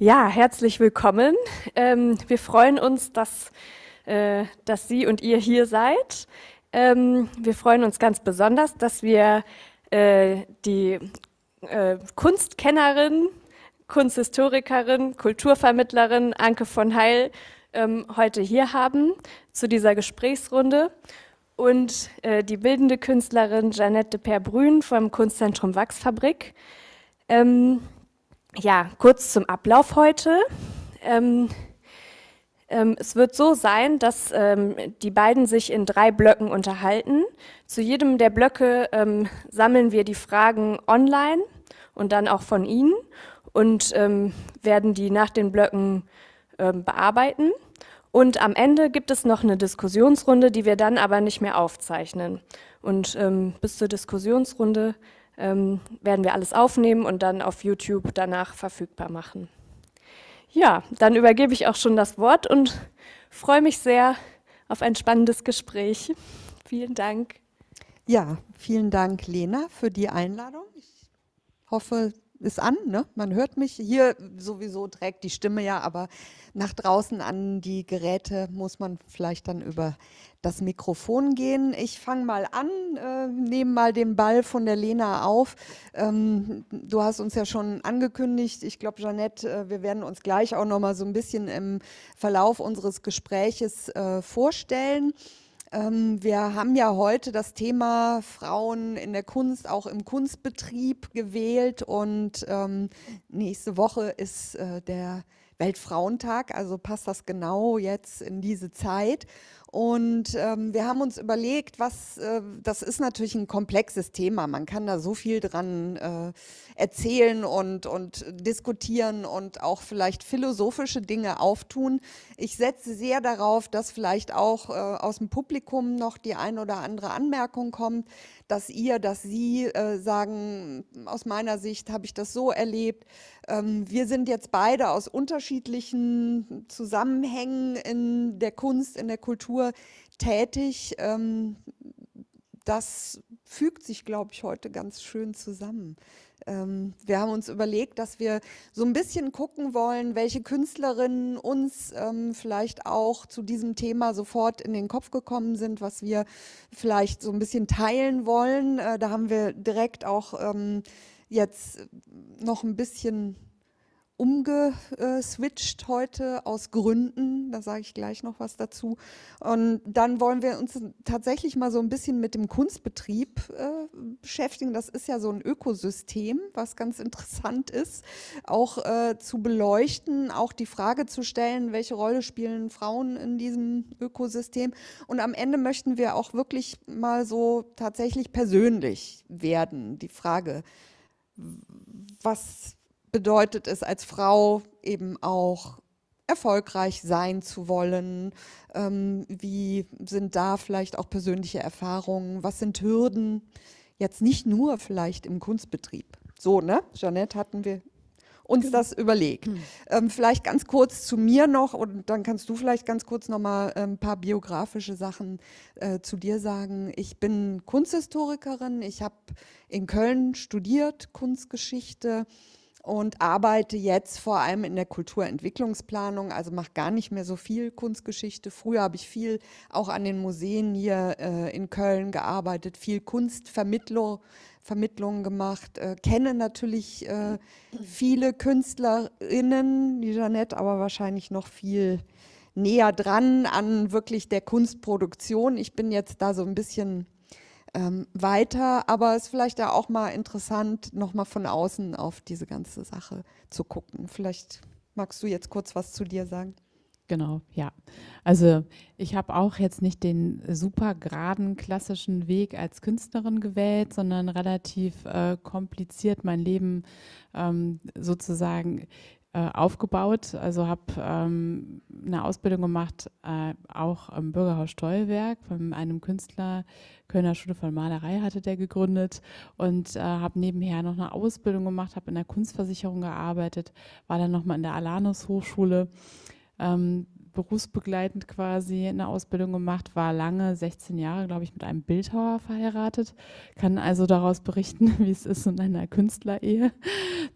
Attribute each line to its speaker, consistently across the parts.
Speaker 1: Ja, herzlich willkommen. Ähm, wir freuen uns, dass, äh, dass Sie und ihr hier seid. Ähm, wir freuen uns ganz besonders, dass wir äh, die äh, Kunstkennerin, Kunsthistorikerin, Kulturvermittlerin Anke von Heil ähm, heute hier haben zu dieser Gesprächsrunde und äh, die bildende Künstlerin Jeanette de Perbrün vom Kunstzentrum Wachsfabrik. Ähm, ja, kurz zum Ablauf heute. Ähm, ähm, es wird so sein, dass ähm, die beiden sich in drei Blöcken unterhalten. Zu jedem der Blöcke ähm, sammeln wir die Fragen online und dann auch von Ihnen und ähm, werden die nach den Blöcken ähm, bearbeiten. Und am Ende gibt es noch eine Diskussionsrunde, die wir dann aber nicht mehr aufzeichnen. Und bis zur Diskussionsrunde ähm, werden wir alles aufnehmen und dann auf YouTube danach verfügbar machen. Ja, dann übergebe ich auch schon das Wort und freue mich sehr auf ein spannendes Gespräch. Vielen Dank.
Speaker 2: Ja, vielen Dank, Lena, für die Einladung. Ich hoffe, ist an, ne? man hört mich. Hier sowieso trägt die Stimme ja, aber nach draußen an die Geräte muss man vielleicht dann über das Mikrofon gehen. Ich fange mal an, äh, nehme mal den Ball von der Lena auf. Ähm, du hast uns ja schon angekündigt, ich glaube, Jeanette, äh, wir werden uns gleich auch noch mal so ein bisschen im Verlauf unseres Gespräches äh, vorstellen. Ähm, wir haben ja heute das Thema Frauen in der Kunst, auch im Kunstbetrieb gewählt und ähm, nächste Woche ist äh, der Weltfrauentag, also passt das genau jetzt in diese Zeit. Und ähm, wir haben uns überlegt, was, äh, das ist natürlich ein komplexes Thema. Man kann da so viel dran äh, erzählen und, und diskutieren und auch vielleicht philosophische Dinge auftun. Ich setze sehr darauf, dass vielleicht auch äh, aus dem Publikum noch die ein oder andere Anmerkung kommt, dass ihr, dass Sie äh, sagen, aus meiner Sicht habe ich das so erlebt. Ähm, wir sind jetzt beide aus unterschiedlichen Zusammenhängen in der Kunst, in der Kultur Kultur tätig. Ähm, das fügt sich, glaube ich, heute ganz schön zusammen. Ähm, wir haben uns überlegt, dass wir so ein bisschen gucken wollen, welche Künstlerinnen uns ähm, vielleicht auch zu diesem Thema sofort in den Kopf gekommen sind, was wir vielleicht so ein bisschen teilen wollen. Äh, da haben wir direkt auch jetzt noch ein bisschen umgeswitcht heute aus Gründen, da sage ich gleich noch was dazu. Und dann wollen wir uns tatsächlich mal so ein bisschen mit dem Kunstbetrieb äh, beschäftigen. Das ist ja so ein Ökosystem, was ganz interessant ist, auch äh, zu beleuchten, auch die Frage zu stellen, welche Rolle spielen Frauen in diesem Ökosystem. Und am Ende möchten wir auch wirklich mal so tatsächlich persönlich werden, die Frage, was bedeutet es als Frau eben auch erfolgreich sein zu wollen? Ähm, wie sind da vielleicht auch persönliche Erfahrungen? Was sind Hürden? Jetzt nicht nur vielleicht im Kunstbetrieb. So, ne? Jeanette hatten wir uns genau. das überlegt. Hm. Ähm, vielleicht ganz kurz zu mir noch und dann kannst du vielleicht ganz kurz nochmal äh, ein paar biografische Sachen äh, zu dir sagen. Ich bin Kunsthistorikerin. Ich habe in Köln studiert Kunstgeschichte und arbeite jetzt vor allem in der Kulturentwicklungsplanung, also mache gar nicht mehr so viel Kunstgeschichte. Früher habe ich viel auch an den Museen hier äh, in Köln gearbeitet, viel Kunstvermittlung gemacht, äh, kenne natürlich äh, viele Künstlerinnen, die Jeanette, aber wahrscheinlich noch viel näher dran an wirklich der Kunstproduktion. Ich bin jetzt da so ein bisschen ähm, weiter. Aber es ist vielleicht da auch mal interessant, nochmal von außen auf diese ganze Sache zu gucken. Vielleicht magst du jetzt kurz was zu dir sagen. Genau, ja. Also ich habe auch jetzt nicht den
Speaker 3: super geraden klassischen Weg als Künstlerin gewählt, sondern relativ äh, kompliziert mein Leben ähm, sozusagen äh, aufgebaut. Also habe ähm, eine Ausbildung gemacht, äh, auch im Bürgerhaus Steuerwerk, von einem Künstler, Kölner Schule von Malerei hatte der gegründet und äh, habe nebenher noch eine Ausbildung gemacht, habe in der Kunstversicherung gearbeitet, war dann nochmal in der Alanus Hochschule. Ähm, berufsbegleitend quasi eine Ausbildung gemacht, war lange, 16 Jahre, glaube ich, mit einem Bildhauer verheiratet, kann also daraus berichten, wie es ist, in einer Künstlerehe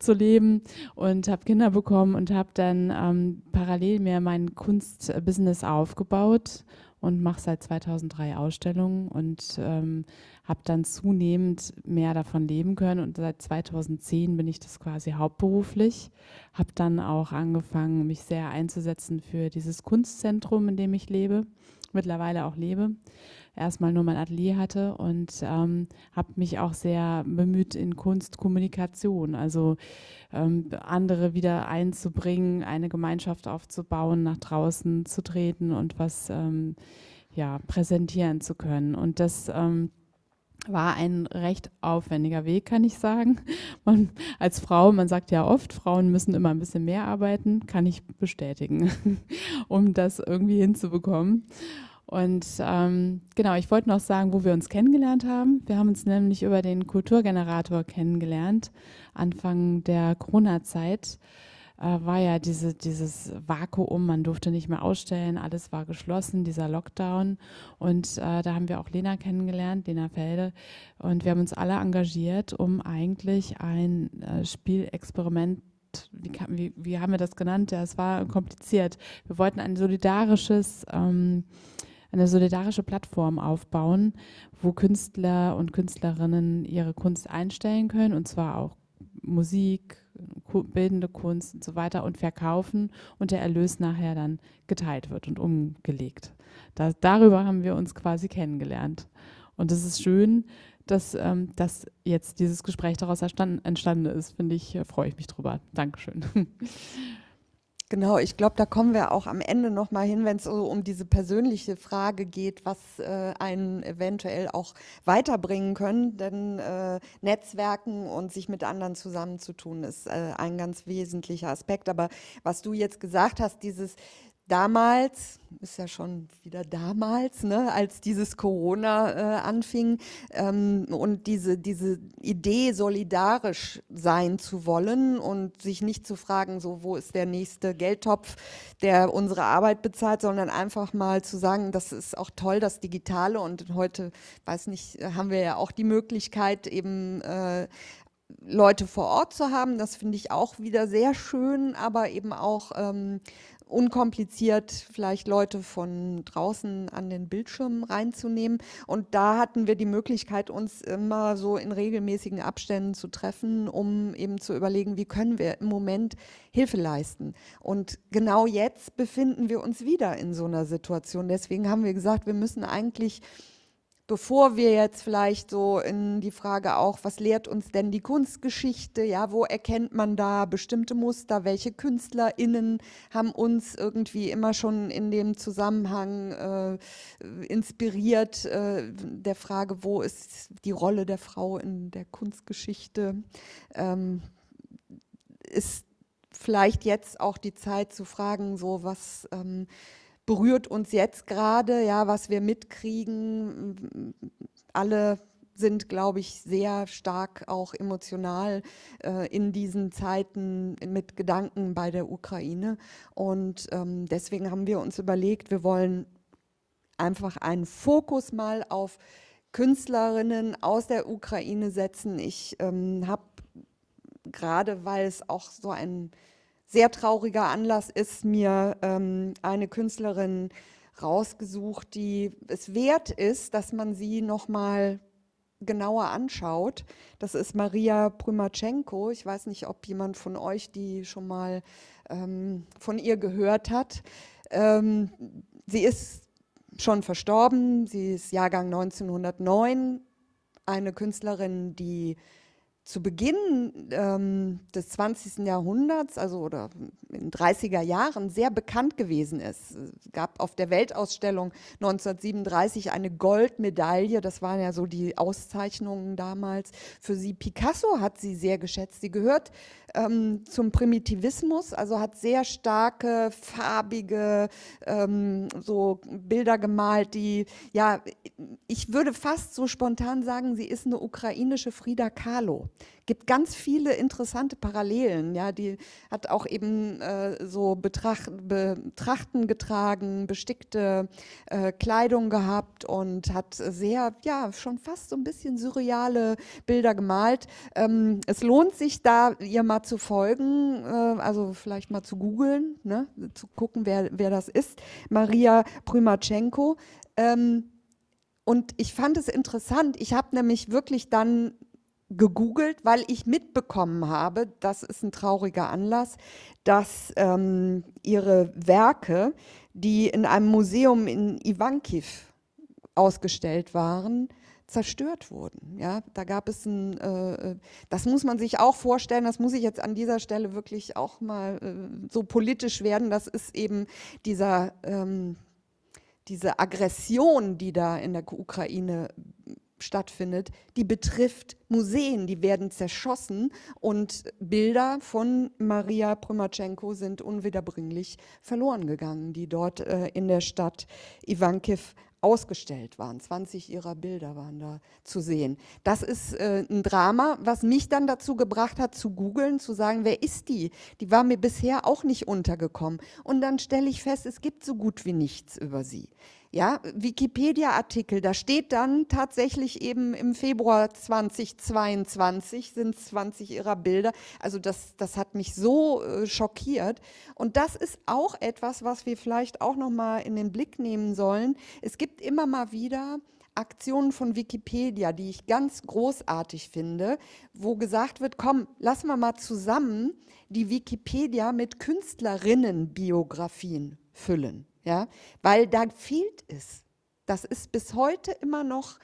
Speaker 3: zu leben und habe Kinder bekommen und habe dann ähm, parallel mir mein Kunstbusiness aufgebaut und mache seit 2003 Ausstellungen und ähm, habe dann zunehmend mehr davon leben können. Und seit 2010 bin ich das quasi hauptberuflich. Habe dann auch angefangen, mich sehr einzusetzen für dieses Kunstzentrum, in dem ich lebe, mittlerweile auch lebe erstmal nur mein Atelier hatte und ähm, habe mich auch sehr bemüht in Kunstkommunikation, also ähm, andere wieder einzubringen, eine Gemeinschaft aufzubauen, nach draußen zu treten und was ähm, ja, präsentieren zu können. Und das ähm, war ein recht aufwendiger Weg, kann ich sagen. Man, als Frau, man sagt ja oft, Frauen müssen immer ein bisschen mehr arbeiten, kann ich bestätigen, um das irgendwie hinzubekommen. Und ähm, genau, ich wollte noch sagen, wo wir uns kennengelernt haben. Wir haben uns nämlich über den Kulturgenerator kennengelernt. Anfang der Corona-Zeit äh, war ja diese, dieses Vakuum, man durfte nicht mehr ausstellen, alles war geschlossen, dieser Lockdown. Und äh, da haben wir auch Lena kennengelernt, Lena Felde. Und wir haben uns alle engagiert, um eigentlich ein äh, Spielexperiment wie, wie, wie, haben wir das genannt? Ja, es war kompliziert. Wir wollten ein solidarisches ähm, eine solidarische Plattform aufbauen, wo Künstler und Künstlerinnen ihre Kunst einstellen können und zwar auch Musik, bildende Kunst und so weiter und verkaufen und der Erlös nachher dann geteilt wird und umgelegt. Da, darüber haben wir uns quasi kennengelernt. Und es ist schön, dass, ähm, dass jetzt dieses Gespräch daraus
Speaker 2: entstanden, ist. Finde ich, äh, freue ich mich drüber. Dankeschön. Genau, ich glaube, da kommen wir auch am Ende nochmal hin, wenn es so um diese persönliche Frage geht, was äh, einen eventuell auch weiterbringen können. Denn äh, Netzwerken und sich mit anderen zusammenzutun ist äh, ein ganz wesentlicher Aspekt. Aber was du jetzt gesagt hast, dieses damals, ist ja schon wieder damals, ne, als dieses Corona äh, anfing ähm, und diese, diese Idee, solidarisch sein zu wollen und sich nicht zu fragen, so wo ist der nächste Geldtopf, der unsere Arbeit bezahlt, sondern einfach mal zu sagen, das ist auch toll, das Digitale und heute, weiß nicht, haben wir ja auch die Möglichkeit eben äh, Leute vor Ort zu haben, das finde ich auch wieder sehr schön, aber eben auch ähm, unkompliziert vielleicht Leute von draußen an den Bildschirm reinzunehmen. Und da hatten wir die Möglichkeit, uns immer so in regelmäßigen Abständen zu treffen, um eben zu überlegen, wie können wir im Moment Hilfe leisten. Und genau jetzt befinden wir uns wieder in so einer Situation. Deswegen haben wir gesagt, wir müssen eigentlich bevor wir jetzt vielleicht so in die Frage auch, was lehrt uns denn die Kunstgeschichte? Ja, wo erkennt man da bestimmte Muster? Welche KünstlerInnen haben uns irgendwie immer schon in dem Zusammenhang äh, inspiriert? Äh, der Frage, wo ist die Rolle der Frau in der Kunstgeschichte? Ähm, ist vielleicht jetzt auch die Zeit zu fragen, so was ähm, berührt uns jetzt gerade, ja, was wir mitkriegen. Alle sind, glaube ich, sehr stark auch emotional äh, in diesen Zeiten mit Gedanken bei der Ukraine. Und ähm, deswegen haben wir uns überlegt, wir wollen einfach einen Fokus mal auf Künstlerinnen aus der Ukraine setzen. Ich ähm, habe gerade, weil es auch so ein sehr trauriger Anlass ist mir ähm, eine Künstlerin rausgesucht, die es wert ist, dass man sie nochmal genauer anschaut. Das ist Maria Prymachenko. Ich weiß nicht, ob jemand von euch die schon mal ähm, von ihr gehört hat. Ähm, sie ist schon verstorben. Sie ist Jahrgang 1909. Eine Künstlerin, die zu Beginn ähm, des 20. Jahrhunderts, also oder in 30er Jahren, sehr bekannt gewesen ist. Es gab auf der Weltausstellung 1937 eine Goldmedaille, das waren ja so die Auszeichnungen damals für sie. Picasso hat sie sehr geschätzt. Sie gehört ähm, zum Primitivismus, also hat sehr starke, farbige ähm, so Bilder gemalt, die, ja, ich würde fast so spontan sagen, sie ist eine ukrainische Frida Kahlo. Gibt ganz viele interessante Parallelen. Ja, die hat auch eben äh, so Betracht, Betrachten getragen, bestickte äh, Kleidung gehabt und hat sehr, ja, schon fast so ein bisschen surreale Bilder gemalt. Ähm, es lohnt sich da, ihr mal zu folgen, äh, also vielleicht mal zu googeln, ne, zu gucken, wer, wer das ist. Maria Prymachenko. Ähm, und ich fand es interessant. Ich habe nämlich wirklich dann gegoogelt, weil ich mitbekommen habe, das ist ein trauriger Anlass, dass ähm, ihre Werke, die in einem Museum in Ivankiv ausgestellt waren, zerstört wurden. Ja, da gab es ein, äh, äh, das muss man sich auch vorstellen, das muss ich jetzt an dieser Stelle wirklich auch mal äh, so politisch werden, das ist eben dieser, ähm, diese Aggression, die da in der Ukraine stattfindet, die betrifft Museen, die werden zerschossen und Bilder von Maria Prymatschenko sind unwiederbringlich verloren gegangen, die dort äh, in der Stadt Ivankiv ausgestellt waren. 20 ihrer Bilder waren da zu sehen. Das ist äh, ein Drama, was mich dann dazu gebracht hat, zu googeln, zu sagen, wer ist die? Die war mir bisher auch nicht untergekommen. Und dann stelle ich fest, es gibt so gut wie nichts über sie ja, Wikipedia-Artikel, da steht dann tatsächlich eben im Februar 2022 sind 20 ihrer Bilder. Also das, das hat mich so äh, schockiert. Und das ist auch etwas, was wir vielleicht auch nochmal in den Blick nehmen sollen. Es gibt immer mal wieder Aktionen von Wikipedia, die ich ganz großartig finde, wo gesagt wird, komm, lassen wir mal zusammen die Wikipedia mit Künstlerinnenbiografien füllen ja, weil da fehlt es. Das ist bis heute immer noch,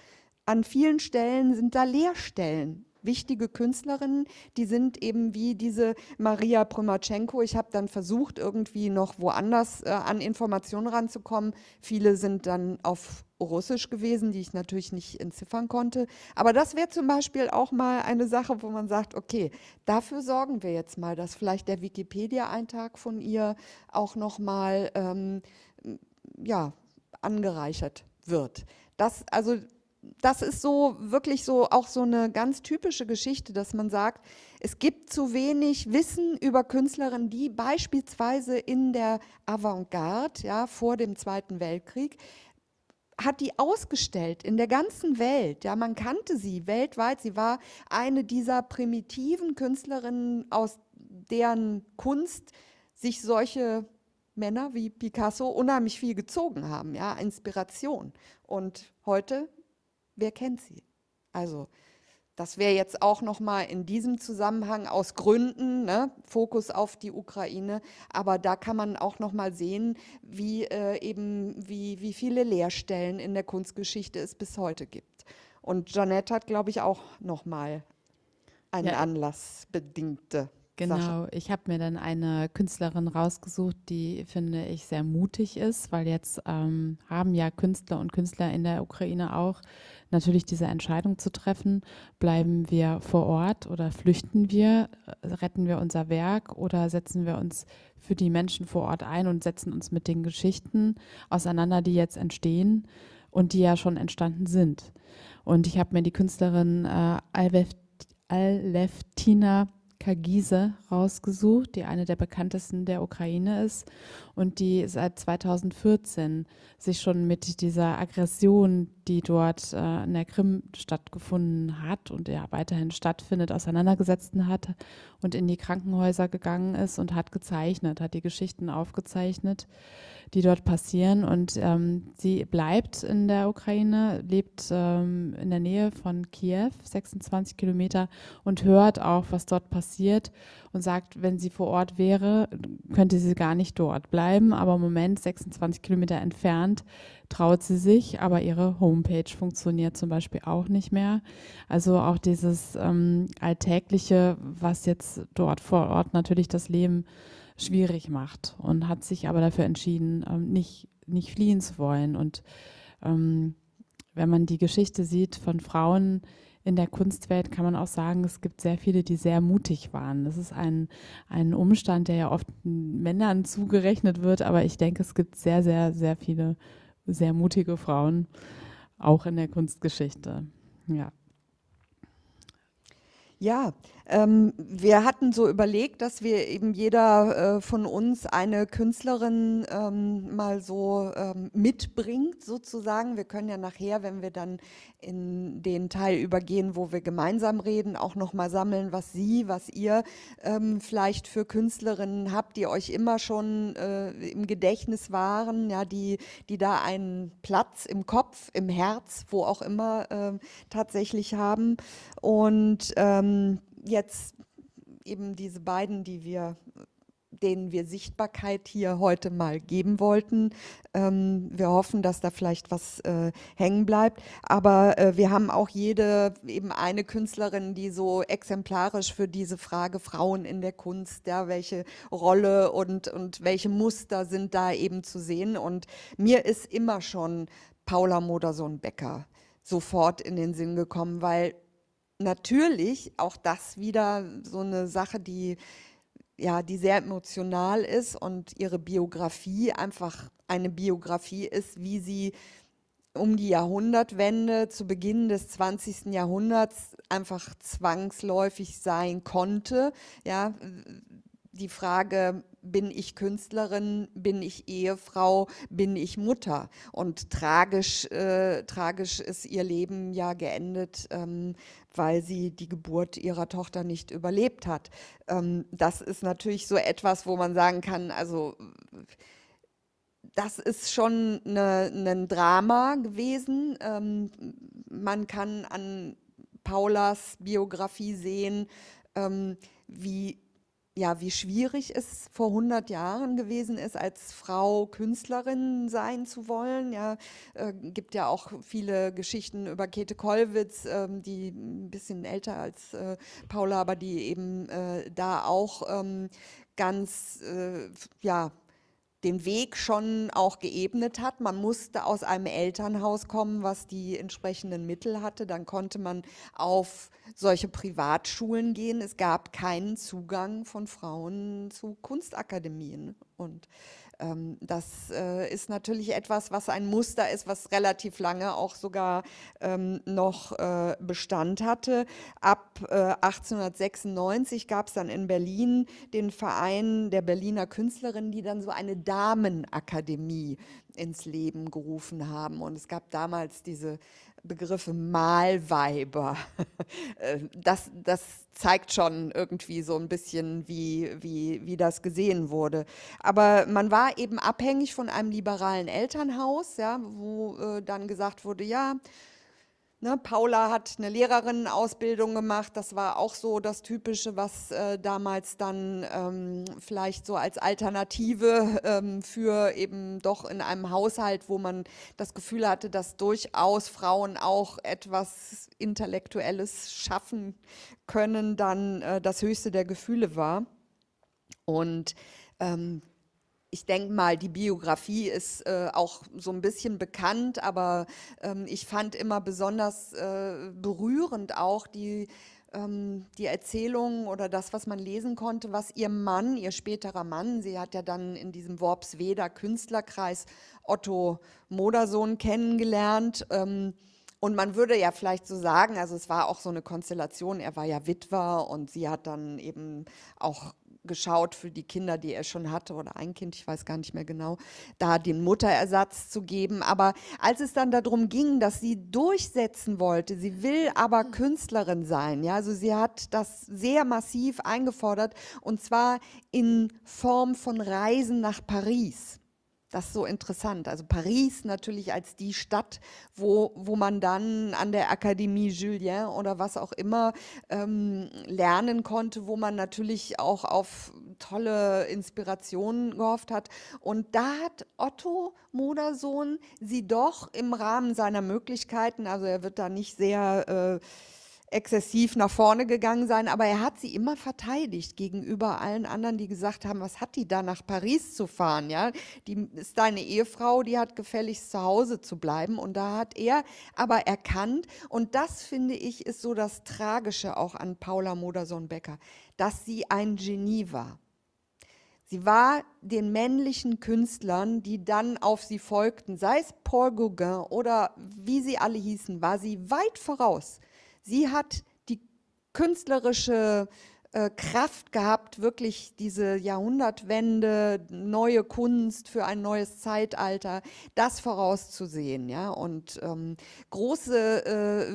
Speaker 2: an vielen Stellen sind da Leerstellen. Wichtige Künstlerinnen, die sind eben wie diese Maria Prymachenko. Ich habe dann versucht, irgendwie noch woanders äh, an Informationen ranzukommen. Viele sind dann auf Russisch gewesen, die ich natürlich nicht entziffern konnte. Aber das wäre zum Beispiel auch mal eine Sache, wo man sagt, okay, dafür sorgen wir jetzt mal, dass vielleicht der Wikipedia-Eintrag von ihr auch noch mal ähm, ja, angereichert wird. Das, also, das ist so wirklich so auch so eine ganz typische Geschichte, dass man sagt, es gibt zu wenig Wissen über Künstlerinnen, die beispielsweise in der Avantgarde, ja, vor dem Zweiten Weltkrieg, hat die ausgestellt in der ganzen Welt. Ja, man kannte sie weltweit. Sie war eine dieser primitiven Künstlerinnen, aus deren Kunst sich solche Männer wie Picasso unheimlich viel gezogen haben, ja, Inspiration. Und heute, wer kennt sie? Also, das wäre jetzt auch nochmal in diesem Zusammenhang aus Gründen ne, Fokus auf die Ukraine, aber da kann man auch nochmal sehen, wie äh, eben wie wie viele Leerstellen in der Kunstgeschichte es bis heute gibt. Und Jeanette hat, glaube ich, auch nochmal mal einen ja. Anlass bedingte Genau, Sascha.
Speaker 3: ich habe mir dann eine Künstlerin rausgesucht, die finde ich sehr mutig ist, weil jetzt ähm, haben ja Künstler und Künstler in der Ukraine auch natürlich diese Entscheidung zu treffen, bleiben wir vor Ort oder flüchten wir, retten wir unser Werk oder setzen wir uns für die Menschen vor Ort ein und setzen uns mit den Geschichten auseinander, die jetzt entstehen und die ja schon entstanden sind. Und ich habe mir die Künstlerin äh, Alveftina Angelika Giese rausgesucht, die eine der bekanntesten der Ukraine ist und die seit 2014 sich schon mit dieser Aggression die dort äh, in der Krim stattgefunden hat und ja weiterhin stattfindet, auseinandergesetzt hat und in die Krankenhäuser gegangen ist und hat gezeichnet, hat die Geschichten aufgezeichnet, die dort passieren. Und ähm, sie bleibt in der Ukraine, lebt ähm, in der Nähe von Kiew, 26 Kilometer, und hört auch, was dort passiert und sagt, wenn sie vor Ort wäre, könnte sie gar nicht dort bleiben, aber im Moment 26 Kilometer entfernt traut sie sich, aber ihre Homepage funktioniert zum Beispiel auch nicht mehr. Also auch dieses ähm, Alltägliche, was jetzt dort vor Ort natürlich das Leben schwierig macht und hat sich aber dafür entschieden, ähm, nicht, nicht fliehen zu wollen. Und ähm, wenn man die Geschichte sieht von Frauen, in der Kunstwelt kann man auch sagen, es gibt sehr viele, die sehr mutig waren. Das ist ein, ein Umstand, der ja oft Männern zugerechnet wird, aber ich denke, es gibt sehr, sehr, sehr viele sehr mutige Frauen, auch in der Kunstgeschichte. Ja.
Speaker 2: Ja, ähm, wir hatten so überlegt, dass wir eben jeder äh, von uns eine Künstlerin ähm, mal so ähm, mitbringt, sozusagen. Wir können ja nachher, wenn wir dann in den Teil übergehen, wo wir gemeinsam reden, auch nochmal sammeln, was Sie, was ihr ähm, vielleicht für Künstlerinnen habt, die euch immer schon äh, im Gedächtnis waren, ja, die, die da einen Platz im Kopf, im Herz, wo auch immer äh, tatsächlich haben. Und ähm, jetzt eben diese beiden, die wir denen wir Sichtbarkeit hier heute mal geben wollten. Ähm, wir hoffen, dass da vielleicht was äh, hängen bleibt. Aber äh, wir haben auch jede eben eine Künstlerin, die so exemplarisch für diese Frage Frauen in der Kunst, ja, welche Rolle und, und welche Muster sind da eben zu sehen. Und mir ist immer schon Paula Modersohn-Becker sofort in den Sinn gekommen, weil natürlich auch das wieder so eine Sache, die ja, die sehr emotional ist und ihre Biografie einfach eine Biografie ist, wie sie um die Jahrhundertwende zu Beginn des 20. Jahrhunderts einfach zwangsläufig sein konnte. Ja, die Frage, bin ich Künstlerin, bin ich Ehefrau, bin ich Mutter. Und tragisch, äh, tragisch ist ihr Leben ja geendet, ähm, weil sie die Geburt ihrer Tochter nicht überlebt hat. Ähm, das ist natürlich so etwas, wo man sagen kann, also das ist schon eine, ein Drama gewesen. Ähm, man kann an Paulas Biografie sehen, ähm, wie ja, wie schwierig es vor 100 Jahren gewesen ist, als Frau Künstlerin sein zu wollen. Ja, äh, gibt ja auch viele Geschichten über Käthe Kollwitz, äh, die ein bisschen älter als äh, Paula, aber die eben äh, da auch ähm, ganz, äh, ja, den Weg schon auch geebnet hat. Man musste aus einem Elternhaus kommen, was die entsprechenden Mittel hatte. Dann konnte man auf solche Privatschulen gehen. Es gab keinen Zugang von Frauen zu Kunstakademien. Und ähm, das äh, ist natürlich etwas, was ein Muster ist, was relativ lange auch sogar ähm, noch äh, Bestand hatte. Ab 1896 gab es dann in Berlin den Verein der Berliner Künstlerinnen, die dann so eine Damenakademie ins Leben gerufen haben. Und es gab damals diese Begriffe Malweiber. Äh, das, das zeigt schon irgendwie so ein bisschen, wie, wie, wie das gesehen wurde. Aber man war eben abhängig von einem liberalen Elternhaus, ja, wo äh, dann gesagt wurde, ja, Ne, Paula hat eine Lehrerinnenausbildung gemacht. Das war auch so das Typische, was äh, damals dann ähm, vielleicht so als Alternative ähm, für eben doch in einem Haushalt, wo man das Gefühl hatte, dass durchaus Frauen auch etwas Intellektuelles schaffen können, dann äh, das höchste der Gefühle war. Und ähm, ich denke mal, die Biografie ist äh, auch so ein bisschen bekannt, aber ähm, ich fand immer besonders äh, berührend auch die, ähm, die Erzählung oder das, was man lesen konnte, was ihr Mann, ihr späterer Mann, sie hat ja dann in diesem Worpsweder Künstlerkreis Otto Modersohn kennengelernt. Ähm, und man würde ja vielleicht so sagen, also es war auch so eine Konstellation, er war ja Witwer und sie hat dann eben auch geschaut für die Kinder, die er schon hatte oder ein Kind, ich weiß gar nicht mehr genau, da den Mutterersatz zu geben. Aber als es dann darum ging, dass sie durchsetzen wollte, sie will aber mhm. Künstlerin sein, ja, also sie hat das sehr massiv eingefordert und zwar in Form von Reisen nach Paris. Das ist so interessant. Also Paris natürlich als die Stadt, wo, wo man dann an der Akademie Julien oder was auch immer ähm, lernen konnte, wo man natürlich auch auf tolle Inspirationen gehofft hat. Und da hat Otto Modersohn sie doch im Rahmen seiner Möglichkeiten, also er wird da nicht sehr... Äh, exzessiv nach vorne gegangen sein, aber er hat sie immer verteidigt gegenüber allen anderen, die gesagt haben, was hat die da nach Paris zu fahren, ja? Die ist deine Ehefrau, die hat gefälligst zu Hause zu bleiben und da hat er aber erkannt und das finde ich ist so das tragische auch an Paula Modersohn Becker, dass sie ein Genie war. Sie war den männlichen Künstlern, die dann auf sie folgten, sei es Paul Gauguin oder wie sie alle hießen, war sie weit voraus. Sie hat die künstlerische äh, Kraft gehabt, wirklich diese Jahrhundertwende, neue Kunst für ein neues Zeitalter, das vorauszusehen ja? und ähm, große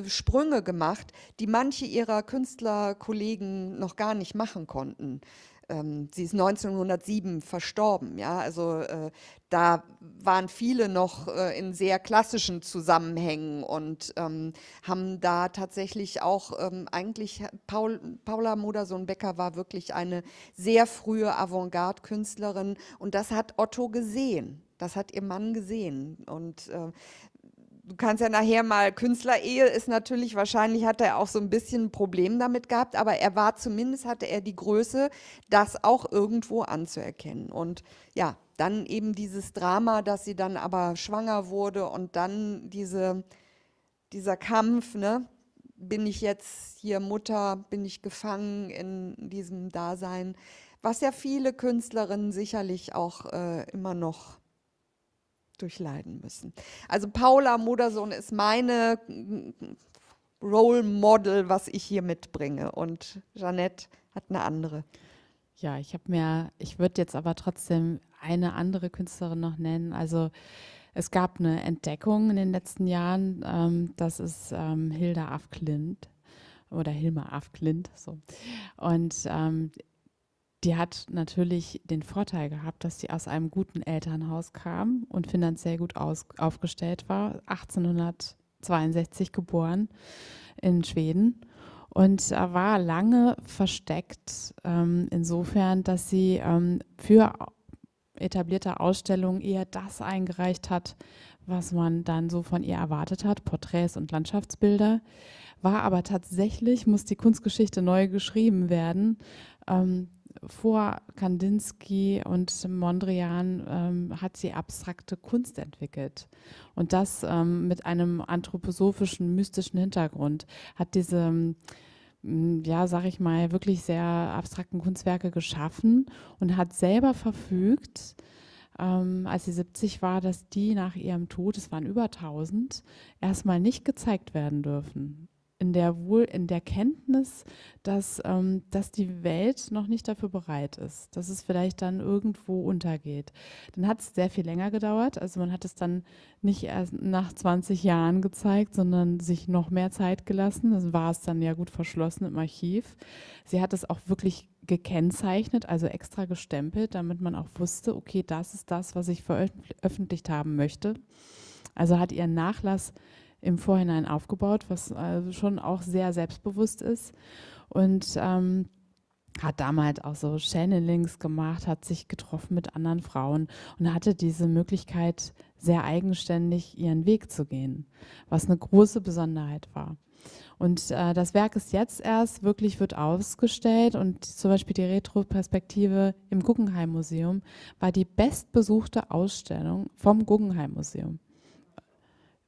Speaker 2: äh, Sprünge gemacht, die manche ihrer Künstlerkollegen noch gar nicht machen konnten ähm, sie ist 1907 verstorben. Ja? Also äh, da waren viele noch äh, in sehr klassischen Zusammenhängen und ähm, haben da tatsächlich auch ähm, eigentlich, Paul, Paula Modersohn-Becker war wirklich eine sehr frühe Avantgarde-Künstlerin und das hat Otto gesehen. Das hat ihr Mann gesehen. Und äh, du kannst ja nachher mal Künstlerehe ist natürlich wahrscheinlich hat er auch so ein bisschen ein Problem damit gehabt, aber er war zumindest hatte er die Größe, das auch irgendwo anzuerkennen und ja, dann eben dieses Drama, dass sie dann aber schwanger wurde und dann diese dieser Kampf, ne? Bin ich jetzt hier Mutter, bin ich gefangen in diesem Dasein, was ja viele Künstlerinnen sicherlich auch äh, immer noch durchleiden müssen. Also Paula Modersohn ist meine Role Model, was ich hier mitbringe. Und Jeanette hat eine andere. Ja, ich habe mir, ich würde jetzt aber trotzdem eine andere
Speaker 3: Künstlerin noch nennen. Also es gab eine Entdeckung in den letzten Jahren, ähm, das ist ähm, Hilda Afklint oder Hilma Afklint. So. Und ähm, die hat natürlich den Vorteil gehabt, dass sie aus einem guten Elternhaus kam und finanziell gut aus, aufgestellt war, 1862 geboren in Schweden und äh, war lange versteckt, ähm, insofern, dass sie ähm, für etablierte Ausstellungen eher das eingereicht hat, was man dann so von ihr erwartet hat, Porträts und Landschaftsbilder, war aber tatsächlich, muss die Kunstgeschichte neu geschrieben werden, ähm, vor Kandinsky und Mondrian ähm, hat sie abstrakte Kunst entwickelt. Und das ähm, mit einem anthroposophischen, mystischen Hintergrund hat diese, ähm, ja, sag ich mal, wirklich sehr abstrakten Kunstwerke geschaffen und hat selber verfügt, ähm, als sie 70 war, dass die nach ihrem Tod, es waren über 1000, erstmal nicht gezeigt werden dürfen in der Wohl, in der Kenntnis, dass, ähm, dass die Welt noch nicht dafür bereit ist, dass es vielleicht dann irgendwo untergeht. Dann hat es sehr viel länger gedauert. Also man hat es dann nicht erst nach 20 Jahren gezeigt, sondern sich noch mehr Zeit gelassen. Das war es dann ja gut verschlossen im Archiv. Sie hat es auch wirklich gekennzeichnet, also extra gestempelt, damit man auch wusste, okay, das ist das, was ich veröffentlicht haben möchte. Also hat ihren Nachlass im Vorhinein aufgebaut, was also schon auch sehr selbstbewusst ist. Und ähm, hat damals auch so Channelings gemacht, hat sich getroffen mit anderen Frauen und hatte diese Möglichkeit, sehr eigenständig ihren Weg zu gehen, was eine große Besonderheit war. Und äh, das Werk ist jetzt erst wirklich wird ausgestellt und zum Beispiel die Retroperspektive im Guggenheim Museum war die bestbesuchte Ausstellung vom Guggenheim Museum.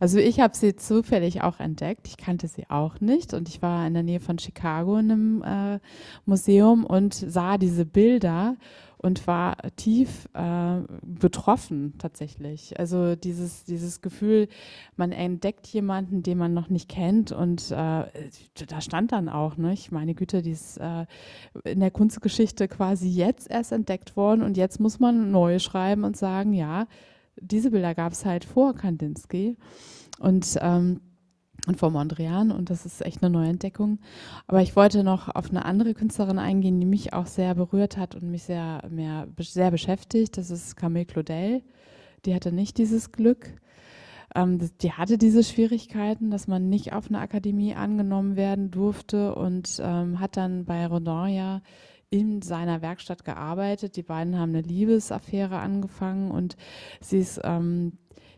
Speaker 3: Also ich habe sie zufällig auch entdeckt. Ich kannte sie auch nicht und ich war in der Nähe von Chicago in einem äh, Museum und sah diese Bilder und war tief äh, betroffen tatsächlich. Also dieses, dieses Gefühl, man entdeckt jemanden, den man noch nicht kennt und äh, da stand dann auch, ne? ich meine Güte, die ist äh, in der Kunstgeschichte quasi jetzt erst entdeckt worden und jetzt muss man neu schreiben und sagen, ja, diese Bilder gab es halt vor Kandinsky und, ähm, und vor Mondrian und das ist echt eine neue Entdeckung. Aber ich wollte noch auf eine andere Künstlerin eingehen, die mich auch sehr berührt hat und mich sehr, mehr, sehr beschäftigt. Das ist Camille Claudel. Die hatte nicht dieses Glück. Ähm, die hatte diese Schwierigkeiten, dass man nicht auf eine Akademie angenommen werden durfte und ähm, hat dann bei Rodin ja in seiner Werkstatt gearbeitet. Die beiden haben eine Liebesaffäre angefangen und sie ist ähm,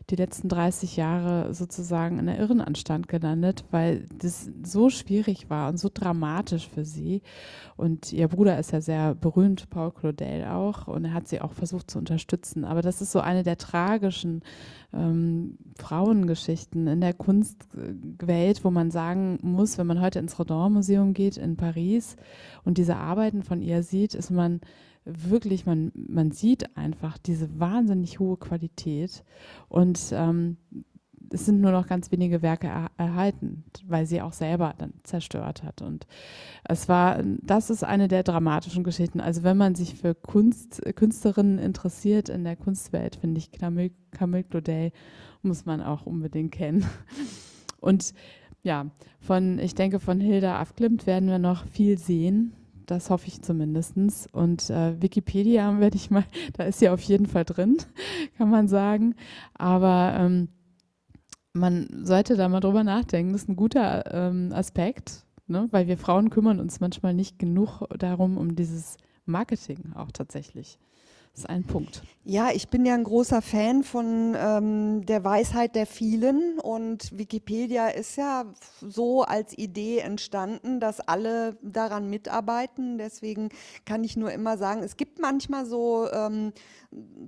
Speaker 3: die letzten 30 Jahre sozusagen in der Irrenanstand gelandet, weil das so schwierig war und so dramatisch für sie. Und ihr Bruder ist ja sehr berühmt, Paul Claudel auch, und er hat sie auch versucht zu unterstützen. Aber das ist so eine der tragischen ähm, Frauengeschichten in der Kunstwelt, wo man sagen muss, wenn man heute ins Rodin-Museum geht in Paris und diese Arbeiten von ihr sieht, ist man wirklich, man, man sieht einfach diese wahnsinnig hohe Qualität und ähm, es sind nur noch ganz wenige Werke er erhalten, weil sie auch selber dann zerstört hat. Und es war, das ist eine der dramatischen Geschichten. Also wenn man sich für Kunst, Künstlerinnen interessiert in der Kunstwelt, finde ich Camille, Camille Claudel muss man auch unbedingt kennen. Und ja, von, ich denke, von Hilda Afklimt werden wir noch viel sehen. Das hoffe ich zumindest. Und äh, Wikipedia werde ich mal, da ist sie auf jeden Fall drin, kann man sagen. Aber ähm, man sollte da mal drüber nachdenken. Das ist ein guter ähm, Aspekt, ne? weil wir Frauen kümmern uns manchmal nicht genug darum, um dieses Marketing auch tatsächlich. Das ist ein
Speaker 2: Punkt. Ja, ich bin ja ein großer Fan von ähm, der Weisheit der vielen und Wikipedia ist ja so als Idee entstanden, dass alle daran mitarbeiten. Deswegen kann ich nur immer sagen, es gibt manchmal so, ähm,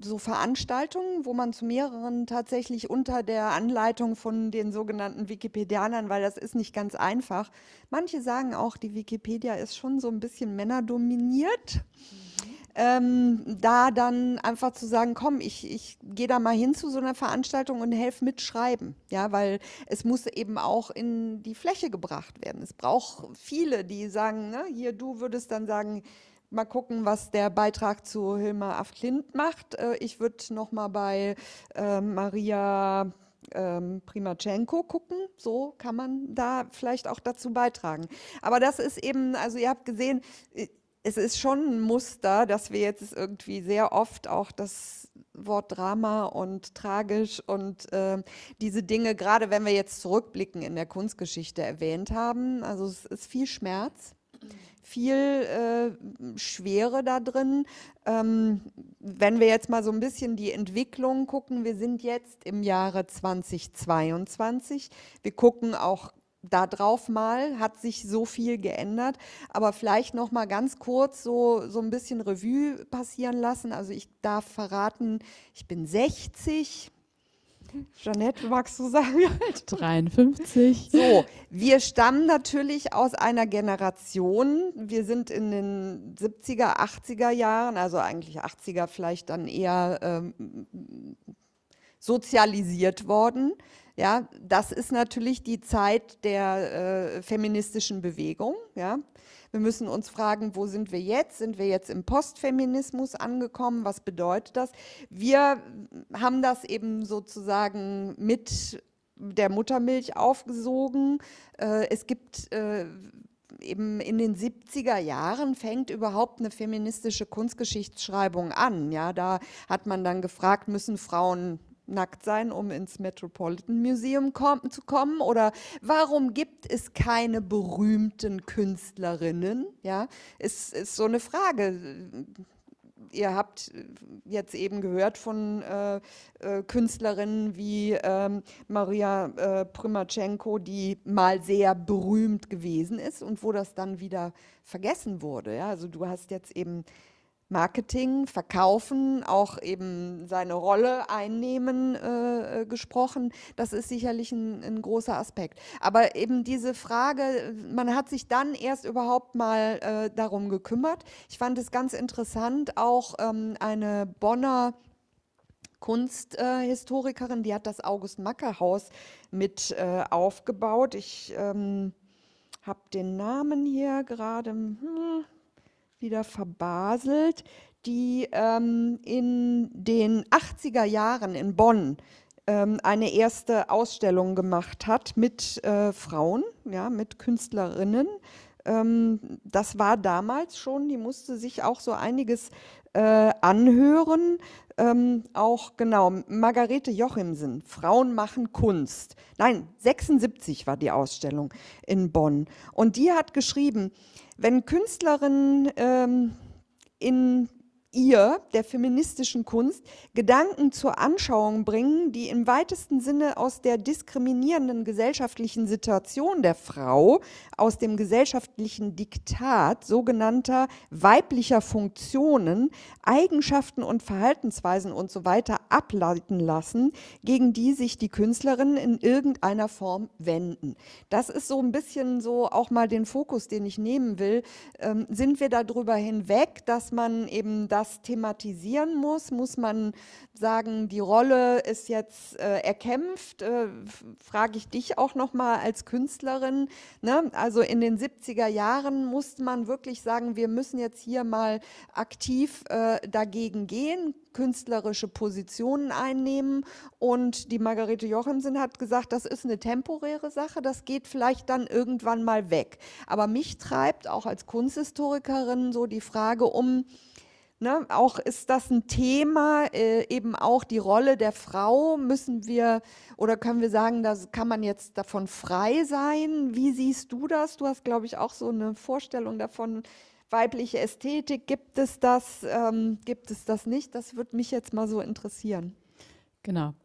Speaker 2: so Veranstaltungen, wo man zu mehreren tatsächlich unter der Anleitung von den sogenannten Wikipedianern, weil das ist nicht ganz einfach. Manche sagen auch, die Wikipedia ist schon so ein bisschen männerdominiert. Mhm ähm, da dann einfach zu sagen, komm, ich, ich gehe da mal hin zu so einer Veranstaltung und helfe mitschreiben. Ja, weil es muss eben auch in die Fläche gebracht werden. Es braucht viele, die sagen, ne, hier, du würdest dann sagen, mal gucken, was der Beitrag zu Hilma af Klint macht. Äh, ich würde noch mal bei äh, Maria ähm, Primachenko gucken. So kann man da vielleicht auch dazu beitragen. Aber das ist eben, also ihr habt gesehen, äh, es ist schon ein Muster, dass wir jetzt irgendwie sehr oft auch das Wort Drama und tragisch und äh, diese Dinge, gerade wenn wir jetzt zurückblicken in der Kunstgeschichte erwähnt haben. Also es ist viel Schmerz, viel äh, Schwere da drin. Ähm, wenn wir jetzt mal so ein bisschen die Entwicklung gucken, wir sind jetzt im Jahre 2022. Wir gucken auch da drauf mal, hat sich so viel geändert. Aber vielleicht noch mal ganz kurz so, so ein bisschen Revue passieren lassen. Also ich darf verraten, ich bin 60. Jeanette, magst du sagen? 53. So, wir stammen natürlich aus einer Generation. Wir sind in den 70er, 80er Jahren, also eigentlich 80er vielleicht dann eher ähm, sozialisiert worden. Ja, das ist natürlich die Zeit der äh, feministischen Bewegung. Ja. Wir müssen uns fragen, wo sind wir jetzt? Sind wir jetzt im Postfeminismus angekommen? Was bedeutet das? Wir haben das eben sozusagen mit der Muttermilch aufgesogen. Äh, es gibt äh, eben in den 70er Jahren fängt überhaupt eine feministische Kunstgeschichtsschreibung an. Ja, da hat man dann gefragt, müssen Frauen nackt sein, um ins Metropolitan Museum kom zu kommen? Oder warum gibt es keine berühmten Künstlerinnen? Ja, ist, ist so eine Frage. Ihr habt jetzt eben gehört von äh, äh Künstlerinnen wie ähm, Maria äh, Primachenko, die mal sehr berühmt gewesen ist und wo das dann wieder vergessen wurde. Ja? Also du hast jetzt eben Marketing, Verkaufen, auch eben seine Rolle einnehmen äh, äh, gesprochen. Das ist sicherlich ein, ein, großer Aspekt. Aber eben diese Frage, man hat sich dann erst überhaupt mal äh, darum gekümmert. Ich fand es ganz interessant, auch ähm, eine Bonner Kunsthistorikerin, die hat das August-Macke-Haus mit äh, aufgebaut. Ich ähm, habe den Namen hier gerade. Hm, wieder verbaselt, die ähm, in den 80er Jahren in Bonn ähm, eine erste Ausstellung gemacht hat mit äh, Frauen, ja, mit Künstlerinnen. Ähm, das war damals schon, die musste sich auch so einiges äh, anhören, ähm, auch genau, Margarete Jochimsen, Frauen machen Kunst. Nein, 76 war die Ausstellung in Bonn. Und die hat geschrieben, wenn Künstlerinnen ähm, in ihr, der feministischen Kunst, Gedanken zur Anschauung bringen, die im weitesten Sinne aus der diskriminierenden gesellschaftlichen Situation der Frau, aus dem gesellschaftlichen Diktat sogenannter weiblicher Funktionen, Eigenschaften und Verhaltensweisen und so weiter ableiten lassen, gegen die sich die Künstlerinnen in irgendeiner Form wenden. Das ist so ein bisschen so auch mal den Fokus, den ich nehmen will. Ähm, sind wir darüber hinweg, dass man eben das was thematisieren muss? Muss man sagen, die Rolle ist jetzt äh, erkämpft? Äh, Frage ich dich auch noch mal als Künstlerin. Ne? Also in den 70er Jahren musste man wirklich sagen, wir müssen jetzt hier mal aktiv äh, dagegen gehen, künstlerische Positionen einnehmen. Und die Margarete Jochensen hat gesagt, das ist eine temporäre Sache, das geht vielleicht dann irgendwann mal weg. Aber mich treibt auch als Kunsthistorikerin so die Frage um, Ne, auch ist das ein Thema, äh, eben auch die Rolle der Frau. Müssen wir oder können wir sagen, da kann man jetzt davon frei sein? Wie siehst du das? Du hast, glaube ich, auch so eine Vorstellung davon. Weibliche Ästhetik, gibt es das, ähm, gibt es das nicht? Das würde mich jetzt mal so interessieren.
Speaker 3: Genau.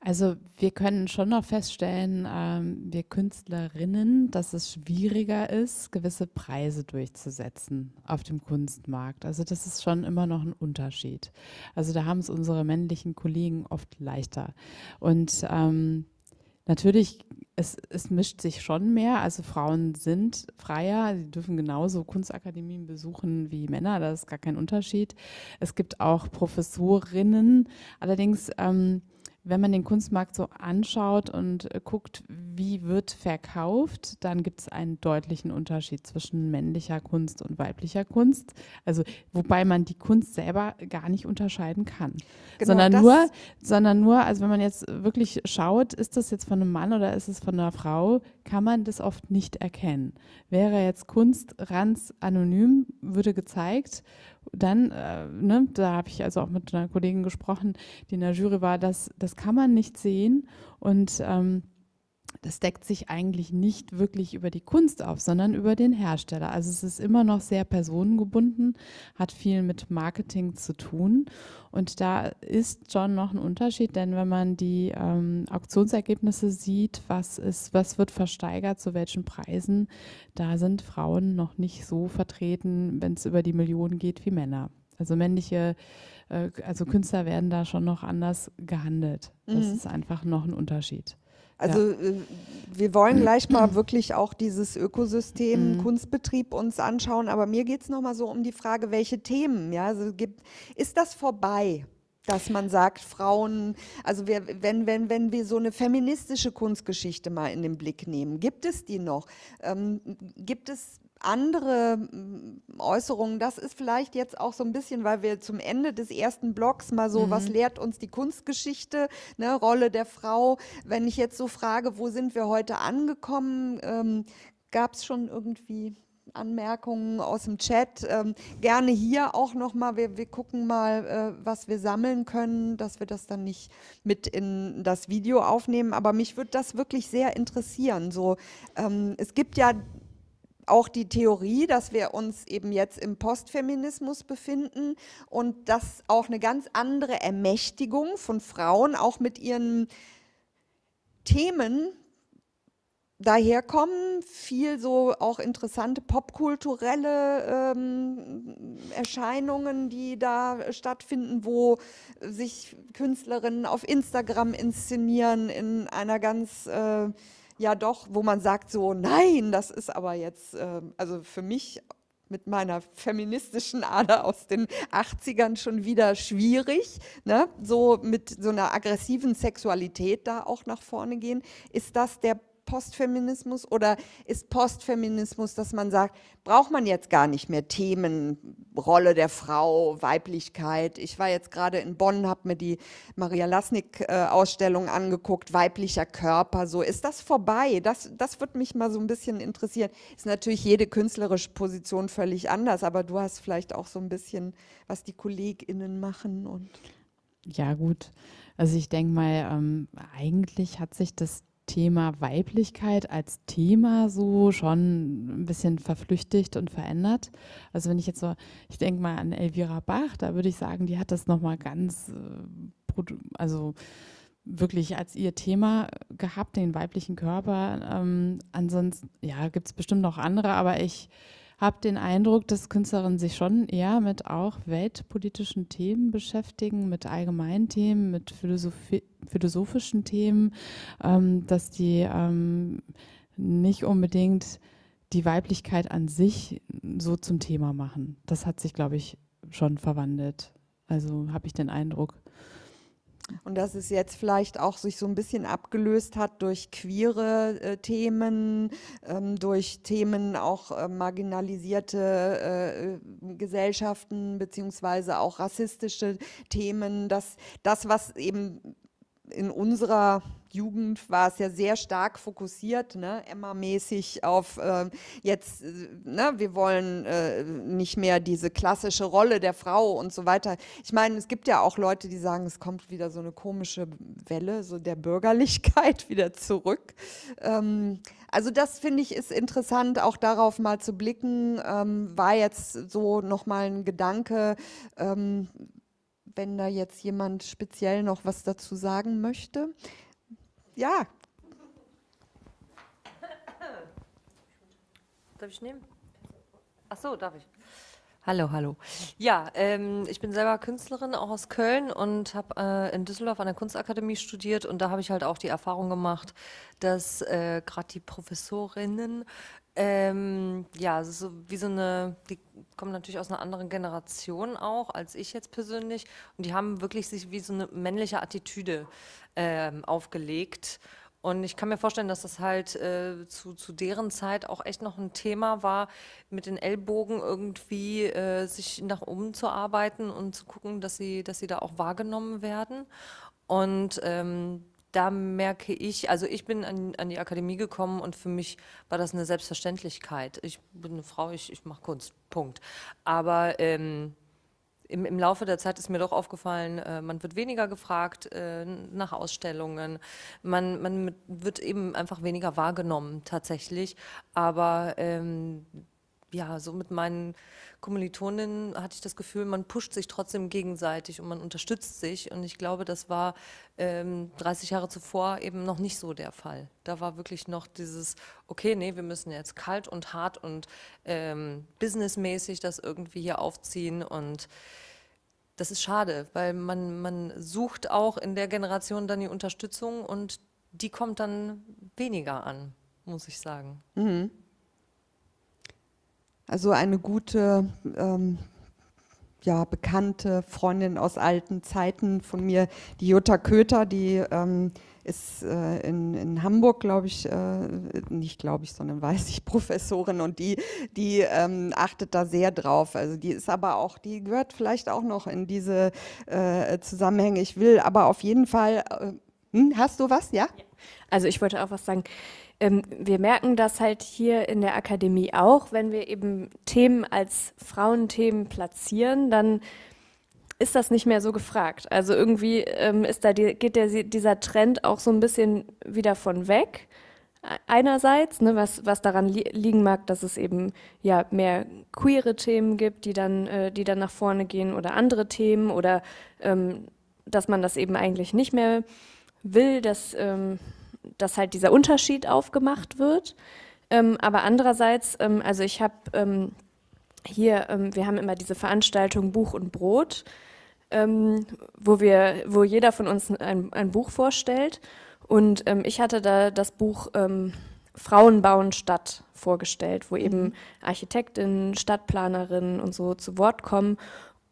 Speaker 3: Also wir können schon noch feststellen, ähm, wir Künstlerinnen, dass es schwieriger ist, gewisse Preise durchzusetzen auf dem Kunstmarkt. Also das ist schon immer noch ein Unterschied. Also da haben es unsere männlichen Kollegen oft leichter. Und ähm, natürlich, es, es mischt sich schon mehr. Also Frauen sind freier, sie dürfen genauso Kunstakademien besuchen wie Männer, da ist gar kein Unterschied. Es gibt auch Professorinnen, allerdings ähm, wenn man den Kunstmarkt so anschaut und äh, guckt, wie wird verkauft, dann gibt es einen deutlichen Unterschied zwischen männlicher Kunst und weiblicher Kunst. Also wobei man die Kunst selber gar nicht unterscheiden kann, genau sondern nur, sondern nur, also wenn man jetzt wirklich schaut, ist das jetzt von einem Mann oder ist es von einer Frau, kann man das oft nicht erkennen. Wäre jetzt Kunst ganz anonym, würde gezeigt dann, äh, ne, da habe ich also auch mit einer Kollegin gesprochen, die in der Jury war, dass das kann man nicht sehen und ähm, das deckt sich eigentlich nicht wirklich über die Kunst auf, sondern über den Hersteller. Also es ist immer noch sehr personengebunden, hat viel mit Marketing zu tun. Und da ist schon noch ein Unterschied, denn wenn man die ähm, Auktionsergebnisse sieht, was, ist, was wird versteigert, zu welchen Preisen, da sind Frauen noch nicht so vertreten, wenn es über die Millionen geht, wie Männer. Also männliche, äh, also Künstler werden da schon noch anders gehandelt. Das mhm. ist einfach noch ein Unterschied.
Speaker 2: Also ja. Äh, wir wollen gleich mal wirklich auch dieses Ökosystem mhm. Kunstbetrieb uns anschauen, aber mir geht es nochmal so um die Frage, welche Themen, ja, also gibt, ist das vorbei? Dass man sagt, Frauen, also wir, wenn, wenn, wenn wir so eine feministische Kunstgeschichte mal in den Blick nehmen, gibt es die noch? Ähm, gibt es andere mm, Äußerungen, das ist vielleicht jetzt auch so ein bisschen, weil wir zum Ende des ersten Blogs mal so, mhm. was lehrt uns die Kunstgeschichte, ne, Rolle der Frau. Wenn ich jetzt so frage, wo sind wir heute angekommen, ähm, gab es schon irgendwie Anmerkungen aus dem Chat. Ähm, gerne hier auch nochmal. Wir, wir gucken mal, äh, was wir sammeln können, dass wir das dann nicht mit in das Video aufnehmen. Aber mich würde das wirklich sehr interessieren. So, ähm, es gibt ja auch die Theorie, dass wir uns eben jetzt im Postfeminismus befinden und dass auch eine ganz andere Ermächtigung von Frauen auch mit ihren Themen daherkommen, viel so auch interessante popkulturelle ähm, Erscheinungen, die da stattfinden, wo sich Künstlerinnen auf Instagram inszenieren in einer ganz äh, ja doch, wo man sagt so, nein, das ist aber jetzt, äh, also für mich mit meiner feministischen Ader aus den 80ern schon wieder schwierig, ne? so mit so einer aggressiven Sexualität da auch nach vorne gehen. Ist das der Postfeminismus oder ist Postfeminismus, dass man sagt, braucht man jetzt gar nicht mehr Themen, Rolle der Frau, Weiblichkeit. Ich war jetzt gerade in Bonn, habe mir die Maria Lasnik-Ausstellung äh, angeguckt, weiblicher Körper, so. Ist das vorbei? Das, das würde mich mal so ein bisschen interessieren. Ist natürlich jede künstlerische Position völlig anders, aber du hast vielleicht auch so ein bisschen, was die KollegInnen machen und.
Speaker 3: Ja, gut. Also ich denke mal, ähm, eigentlich hat sich das Thema Weiblichkeit als Thema so schon ein bisschen verflüchtigt und verändert. Also wenn ich jetzt so, ich denke mal an Elvira Bach, da würde ich sagen, die hat das nochmal ganz, äh, also wirklich als ihr Thema gehabt, den weiblichen Körper. Ähm, ansonsten, ja, gibt es bestimmt noch andere, aber ich habe den Eindruck, dass Künstlerinnen sich schon eher mit auch weltpolitischen Themen beschäftigen, mit allgemeinen Themen, mit Philosophi philosophischen Themen, ähm, dass die ähm, nicht unbedingt die Weiblichkeit an sich so zum Thema machen. Das hat sich, glaube ich, schon verwandelt. Also habe ich den Eindruck
Speaker 2: und dass es jetzt vielleicht auch sich so ein bisschen abgelöst hat durch queere äh, Themen, ähm, durch Themen auch äh, marginalisierte äh, Gesellschaften beziehungsweise auch rassistische Themen, dass das, was eben in unserer Jugend war es ja sehr stark fokussiert, ne, Emma-mäßig auf äh, jetzt, äh, ne, wir wollen äh, nicht mehr diese klassische Rolle der Frau und so weiter. Ich meine, es gibt ja auch Leute, die sagen, es kommt wieder so eine komische Welle so der Bürgerlichkeit wieder zurück. Ähm, also das finde ich ist interessant, auch darauf mal zu blicken. Ähm, war jetzt so nochmal ein Gedanke, ähm, wenn da jetzt jemand speziell noch was dazu sagen möchte.
Speaker 4: Ja. Darf ich nehmen? Ach so, darf ich. Hallo, hallo. Ja, ähm, ich bin selber Künstlerin, auch aus Köln und habe äh, in Düsseldorf an der Kunstakademie studiert und da habe ich halt auch die Erfahrung gemacht, dass äh, gerade die Professorinnen ähm, ja, so wie so eine, die kommen natürlich aus einer anderen Generation auch als ich jetzt persönlich. Und die haben wirklich sich wie so eine männliche Attitüde ähm, aufgelegt. Und ich kann mir vorstellen, dass das halt äh, zu, zu deren Zeit auch echt noch ein Thema war, mit den Ellbogen irgendwie äh, sich nach oben zu arbeiten und zu gucken, dass sie, dass sie da auch wahrgenommen werden. Und ähm, da merke ich, also ich bin an, an, die Akademie gekommen und für mich war das eine Selbstverständlichkeit. Ich bin eine Frau, ich, ich mache Kunst, Punkt. Aber ähm, im, im, Laufe der Zeit ist mir doch aufgefallen, äh, man wird weniger gefragt äh, nach Ausstellungen, man, man, wird eben einfach weniger wahrgenommen tatsächlich. Aber ähm, ja, so mit meinen Kommilitoninnen hatte ich das Gefühl, man pusht sich trotzdem gegenseitig und man unterstützt sich. Und ich glaube, das war ähm, 30 Jahre zuvor eben noch nicht so der Fall. Da war wirklich noch dieses, okay, nee, wir müssen jetzt kalt und hart und ähm, businessmäßig das irgendwie hier aufziehen und das ist schade, weil man, man sucht auch in der Generation dann die Unterstützung und die kommt dann weniger an, muss ich sagen.
Speaker 2: Mhm. Also eine gute, ähm, ja, bekannte Freundin aus alten Zeiten von mir, die Jutta Köter, die ähm, ist äh, in, in, Hamburg, glaube ich, äh, nicht glaube ich, sondern weiß ich, Professorin und die, die ähm, achtet da sehr drauf. Also die ist aber auch, die gehört vielleicht auch noch in
Speaker 1: diese äh, Zusammenhänge. Ich will aber auf jeden Fall, äh, hm, hast du was, ja? ja. Also ich wollte auch was sagen. Ähm, wir merken das halt hier in der Akademie auch, wenn wir eben Themen als Frauenthemen platzieren, dann ist das nicht mehr so gefragt. Also irgendwie ähm, ist da die, geht der, dieser Trend auch so ein bisschen wieder von weg. Einerseits, ne, was, was daran li liegen mag, dass es eben ja mehr queere Themen gibt, die dann, äh, die dann nach vorne gehen oder andere Themen oder ähm, dass man das eben eigentlich nicht mehr will, dass ähm, dass halt dieser Unterschied aufgemacht wird. Ähm, aber andererseits, ähm, also ich habe ähm, hier, ähm, wir haben immer diese Veranstaltung Buch und Brot, ähm, wo, wir, wo jeder von uns ein, ein Buch vorstellt. Und ich hatte da das Buch Frauen bauen Stadt vorgestellt, wo eben mhm. Architektinnen, Stadtplanerinnen und so zu Wort kommen.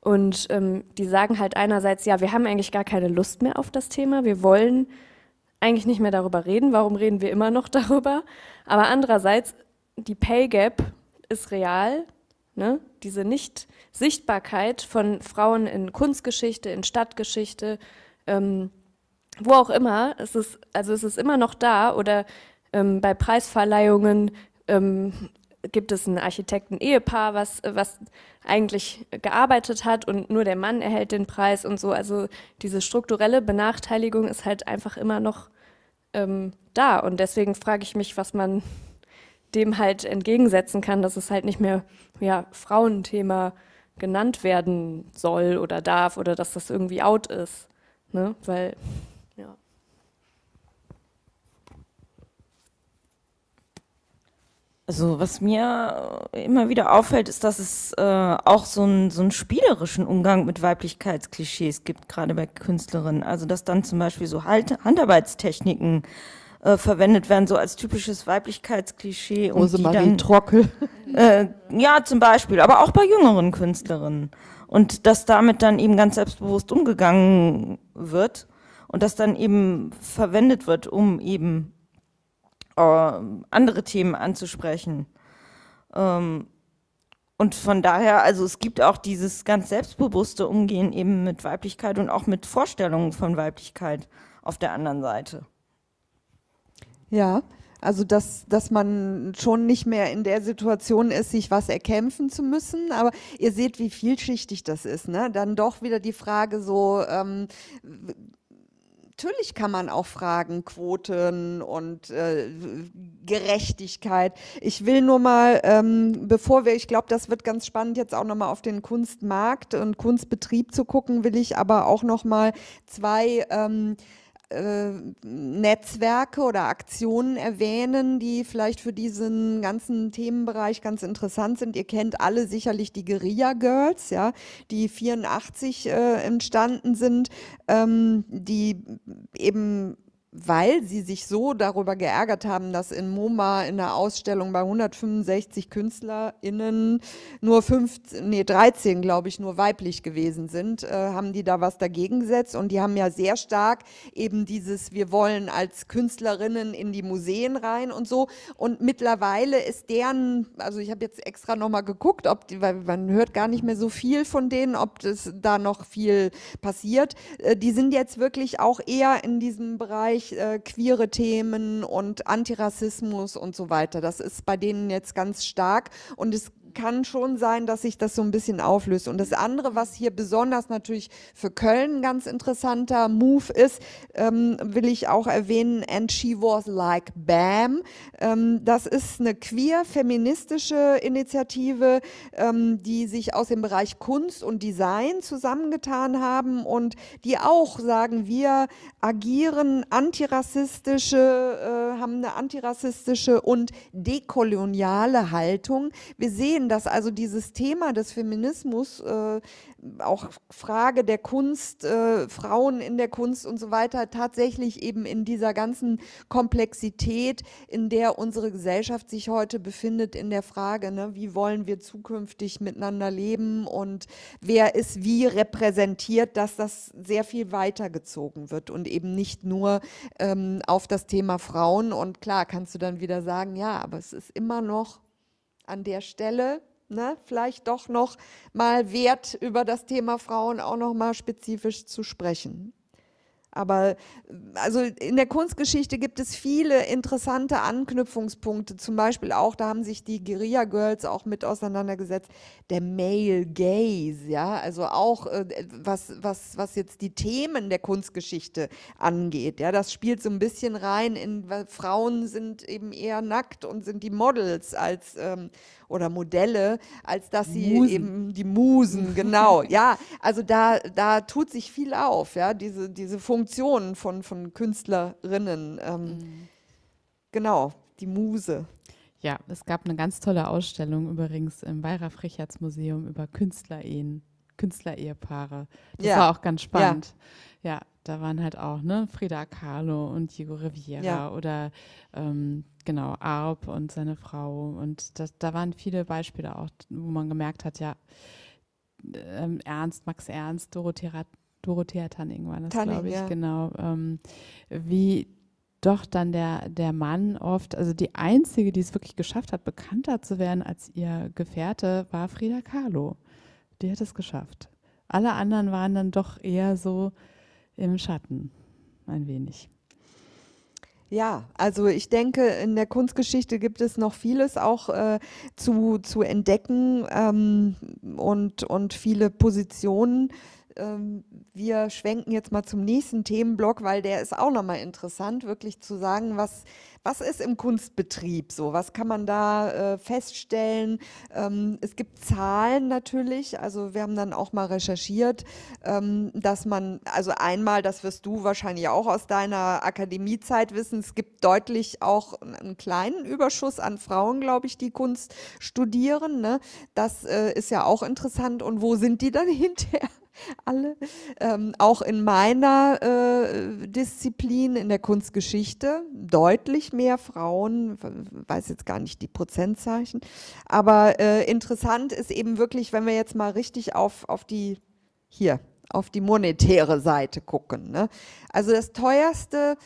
Speaker 1: Und ähm, die sagen halt einerseits, ja, wir haben eigentlich gar keine Lust mehr auf das Thema, wir wollen eigentlich nicht mehr darüber reden. Warum reden wir immer noch darüber? Aber andererseits, die Pay Gap ist real. Ne? Diese Nicht-Sichtbarkeit von Frauen in Kunstgeschichte, in Stadtgeschichte, ähm, wo auch immer, es ist, also es ist immer noch da oder ähm, bei Preisverleihungen ähm, gibt es ein Architekten-Ehepaar, was, was eigentlich gearbeitet hat und nur der Mann erhält den Preis und so. Also diese strukturelle Benachteiligung ist halt einfach immer noch ähm, da. Und deswegen frage ich mich, was man dem halt entgegensetzen kann, dass es halt nicht mehr ja, Frauenthema genannt werden soll oder darf oder dass das irgendwie out ist. Ne? Weil Also was mir äh, immer wieder auffällt, ist, dass es äh, auch so, ein, so einen spielerischen Umgang mit Weiblichkeitsklischees gibt, gerade bei Künstlerinnen. Also dass dann zum Beispiel so halt Handarbeitstechniken äh, verwendet werden, so als typisches Weiblichkeitsklischee. Und Rose Marie Trockel. Äh, ja, zum Beispiel, aber auch bei jüngeren Künstlerinnen. Und dass damit dann eben ganz selbstbewusst umgegangen wird und das dann eben verwendet wird, um eben ähm, andere Themen anzusprechen. Ähm, und von daher, also es gibt auch dieses ganz selbstbewusste Umgehen eben mit Weiblichkeit und auch mit Vorstellungen von Weiblichkeit auf der anderen Seite.
Speaker 2: Ja, also dass, dass man schon nicht mehr in der Situation ist, sich was erkämpfen zu müssen. Aber ihr seht, wie vielschichtig das ist. Ne? Dann doch wieder die Frage so, ähm, natürlich kann man auch fragen, Quoten und äh, Gerechtigkeit. Ich will nur mal, ähm, bevor wir, ich glaube, das wird ganz spannend, jetzt auch nochmal auf den Kunstmarkt und Kunstbetrieb zu gucken, will ich aber auch nochmal zwei ähm, äh, Netzwerke oder Aktionen erwähnen, die vielleicht für diesen ganzen Themenbereich ganz interessant sind. Ihr kennt alle sicherlich die Guerilla Girls, ja, die 84 äh, entstanden sind, ähm, die eben weil sie sich so darüber geärgert haben, dass in MoMA in der Ausstellung bei 165 KünstlerInnen nur 15, nee, 13, glaube ich, nur weiblich gewesen sind, äh, haben die da was dagegen gesetzt. Und die haben ja sehr stark eben dieses, wir wollen als Künstlerinnen in die Museen rein und so. Und mittlerweile ist deren, also ich habe jetzt extra nochmal geguckt, ob die, weil man hört gar nicht mehr so viel von denen, ob das da noch viel passiert. Äh, die sind jetzt wirklich auch eher in diesem Bereich natürlich äh, queere Themen und Antirassismus und so weiter. Das ist bei denen jetzt ganz stark und es kann schon sein, dass sich das so ein bisschen auflöst. Und das andere, was hier besonders natürlich für Köln ein ganz interessanter Move ist, ähm, will ich auch erwähnen, And She Was Like Bam. Ähm, das ist eine queer-feministische Initiative, ähm, die sich aus dem Bereich Kunst und Design zusammengetan haben und die auch sagen, wir agieren antirassistische, äh, haben eine antirassistische und dekoloniale Haltung. Wir sehen sehen, dass also dieses Thema des Feminismus, äh, auch Frage der Kunst, äh, Frauen in der Kunst und so weiter, tatsächlich eben in dieser ganzen Komplexität, in der unsere Gesellschaft sich heute befindet, in der Frage, ne, wie wollen wir zukünftig miteinander leben und wer ist wie repräsentiert, dass das sehr viel weitergezogen wird und eben nicht nur ähm, auf das Thema Frauen. Und klar, kannst du dann wieder sagen, ja, aber es ist immer noch an der Stelle ne, vielleicht doch noch mal wert, über das Thema Frauen auch noch mal spezifisch zu sprechen. Aber äh, also in der Kunstgeschichte gibt es viele interessante Anknüpfungspunkte. Zum Beispiel auch, da haben sich die Guerilla Girls auch mit auseinandergesetzt, der Male Gaze, ja, also auch äh, was, was, was jetzt die Themen der Kunstgeschichte angeht. Ja, das spielt so ein bisschen rein in, weil Frauen sind eben eher nackt und sind die Models als ähm, oder Modelle, als dass sie Musen. eben die Musen, genau. ja, also da, da tut sich viel auf, ja, diese, diese Funktionen von, von Künstlerinnen. Ähm, mhm. Genau, die Muse.
Speaker 3: Ja, es gab eine ganz tolle Ausstellung übrigens im Weihraff Richards Museum über Künstlerehen, Künstlerehepaare. Das ja. war auch ganz spannend. Ja. ja. da waren halt auch ne Frida Kahlo und Diego Riviera ja. oder ähm, genau, Arp und seine Frau. Und das, da waren viele Beispiele auch, wo man gemerkt hat, ja, ähm, Ernst, Max Ernst, Dorothea, Dorothea Tanning war das, glaube ich, ja. genau. Ähm, wie doch dann der, der Mann oft, also die einzige, die es wirklich geschafft hat, bekannter zu werden als ihr Gefährte, war Frida Kahlo. Die hat es geschafft. Alle anderen waren dann doch eher so im Schatten, ein wenig.
Speaker 2: Ja, also ich denke, in der Kunstgeschichte gibt es noch vieles auch äh, zu, zu entdecken ähm, und, und viele Positionen ähm, wir schwenken jetzt mal zum nächsten Themenblock, weil der ist auch nochmal interessant, wirklich zu sagen, was, was ist im Kunstbetrieb so, was kann man da äh, feststellen. Ähm, es gibt Zahlen natürlich, also wir haben dann auch mal recherchiert, ähm, dass man, also einmal, das wirst du wahrscheinlich auch aus deiner Akademiezeit wissen, es gibt deutlich auch einen kleinen Überschuss an Frauen, glaube ich, die Kunst studieren. Ne? Das äh, ist ja auch interessant. Und wo sind die dann hinterher? alle, ähm, auch in meiner äh, Disziplin in der Kunstgeschichte deutlich mehr Frauen, weiß jetzt gar nicht die Prozentzeichen, aber äh, interessant ist eben wirklich, wenn wir jetzt mal richtig auf, auf die, hier, auf die monetäre Seite gucken. Ne? Also das teuerste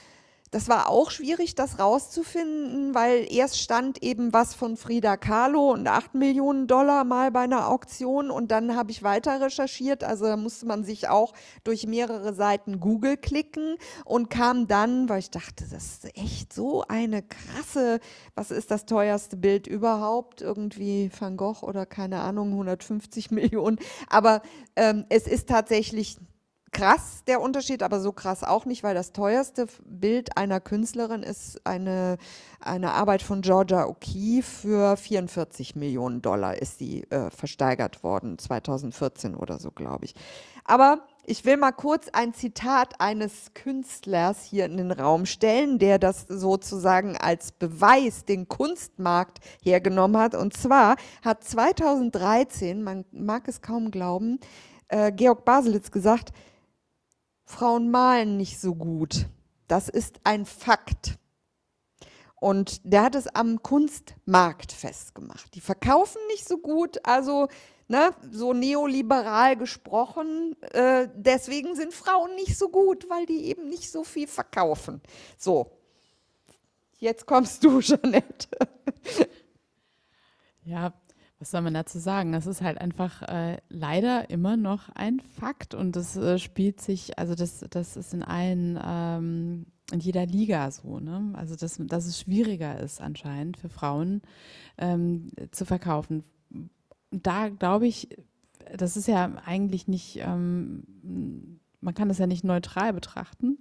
Speaker 2: das war auch schwierig, das rauszufinden, weil erst stand eben was von Frida Kahlo und 8 Millionen Dollar mal bei einer Auktion und dann habe ich weiter recherchiert. Also da musste man sich auch durch mehrere Seiten Google klicken und kam dann, weil ich dachte, das ist echt so eine krasse, was ist das teuerste Bild überhaupt? Irgendwie Van Gogh oder keine Ahnung, 150 Millionen. Aber ähm, es ist tatsächlich krass der Unterschied, aber so krass auch nicht, weil das teuerste Bild einer Künstlerin ist eine, eine Arbeit von Georgia O'Keeffe für 44 Millionen Dollar ist sie äh, versteigert worden, 2014 oder so, glaube ich. Aber ich will mal kurz ein Zitat eines Künstlers hier in den Raum stellen, der das sozusagen als Beweis den Kunstmarkt hergenommen hat. Und zwar hat 2013, man mag es kaum glauben, äh, Georg Baselitz gesagt, Frauen malen nicht so gut. Das ist ein Fakt. Und der hat es am Kunstmarkt festgemacht. Die verkaufen nicht so gut, also ne, so neoliberal gesprochen. Äh, deswegen sind Frauen nicht so gut, weil die eben nicht so viel verkaufen. So, jetzt kommst du, Janette. Ja,
Speaker 3: was soll man dazu sagen? Das ist halt einfach äh, leider immer noch ein Fakt und das äh, spielt sich, also das, das ist in allen, ähm, in jeder Liga so, ne? Also dass, dass es schwieriger ist anscheinend für Frauen ähm, zu verkaufen. Da glaube ich, das ist ja eigentlich nicht, ähm, man kann das ja nicht neutral betrachten.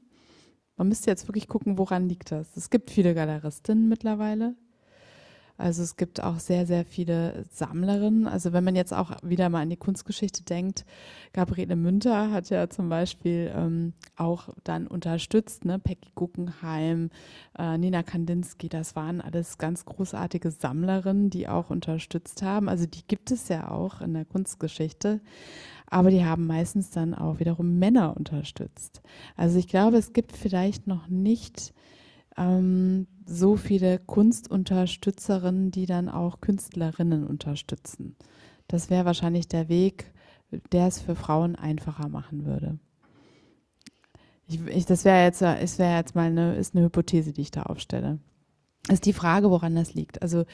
Speaker 3: Man müsste jetzt wirklich gucken, woran liegt das. Es gibt viele Galeristinnen mittlerweile, also es gibt auch sehr, sehr viele Sammlerinnen. Also wenn man jetzt auch wieder mal an die Kunstgeschichte denkt, Gabriele Münter hat ja zum Beispiel ähm, auch dann unterstützt, ne? Peggy Guggenheim, äh, Nina Kandinsky, das waren alles ganz großartige Sammlerinnen, die auch unterstützt haben. Also die gibt es ja auch in der Kunstgeschichte aber die haben meistens dann auch wiederum Männer unterstützt. Also ich glaube, es gibt vielleicht noch nicht ähm, so viele Kunstunterstützerinnen, die dann auch Künstlerinnen unterstützen. Das wäre wahrscheinlich der Weg, der es für Frauen einfacher machen würde. Ich, ich, das wäre jetzt, wär jetzt mal eine, ist eine Hypothese, die ich da aufstelle. Ist die Frage, woran das liegt. Also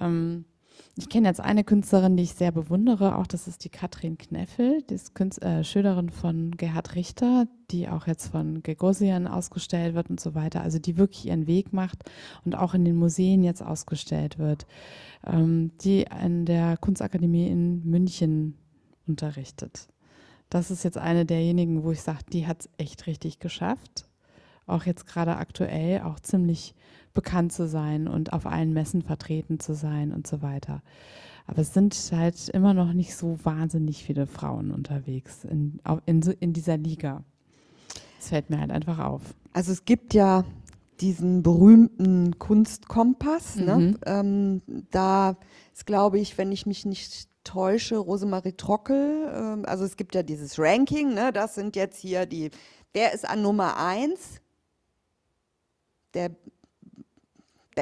Speaker 3: ähm, ich kenne jetzt eine Künstlerin, die ich sehr bewundere, auch das ist die Katrin Kneffel, die ist Künst äh, Schülerin von Gerhard Richter, die auch jetzt von Gregosian ausgestellt wird und so weiter, also die wirklich ihren Weg macht und auch in den Museen jetzt ausgestellt wird, ähm, die an der Kunstakademie in München unterrichtet. Das ist jetzt eine derjenigen, wo ich sage, die hat es echt richtig geschafft. Auch jetzt gerade aktuell, auch ziemlich bekannt zu sein und auf allen Messen vertreten zu sein und so weiter. Aber es sind halt immer noch nicht so wahnsinnig viele Frauen unterwegs in, in, in dieser Liga. Das fällt mir halt einfach auf.
Speaker 2: Also es gibt ja diesen berühmten Kunstkompass. Ne? Mhm. Ähm, da ist, glaube ich, wenn ich mich nicht täusche, Rosemarie Trockel. Ähm, also es gibt ja dieses Ranking. Ne? Das sind jetzt hier die. Wer ist an Nummer eins? Der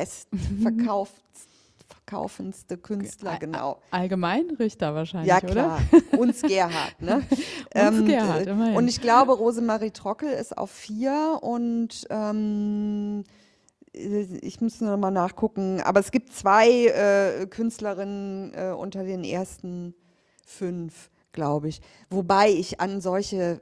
Speaker 2: bestverkaufendste mhm. Künstler, All, genau. Allgemein Richter wahrscheinlich, ja, klar. Oder? Uns Gerhard, ne? Uns ähm, Gerhard, immerhin. Und ich glaube, Rosemarie Trockel ist auf vier und ähm, ich muss noch mal nachgucken, aber es gibt zwei äh, Künstlerinnen äh, unter den ersten fünf glaube ich. Wobei ich an solche äh,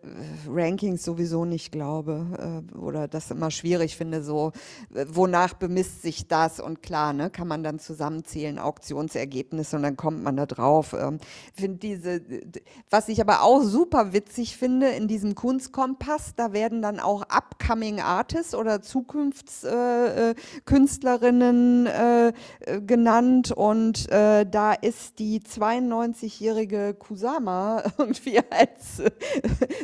Speaker 2: Rankings sowieso nicht glaube äh, oder das immer schwierig finde, so äh, wonach bemisst sich das und klar, ne, kann man dann zusammenzählen, Auktionsergebnisse und dann kommt man da drauf. Ähm, find diese, was ich aber auch super witzig finde, in diesem Kunstkompass, da werden dann auch Upcoming Artists oder Zukunftskünstlerinnen äh, äh, äh, genannt und da ist die 92-jährige Kusama Newcomer irgendwie als äh,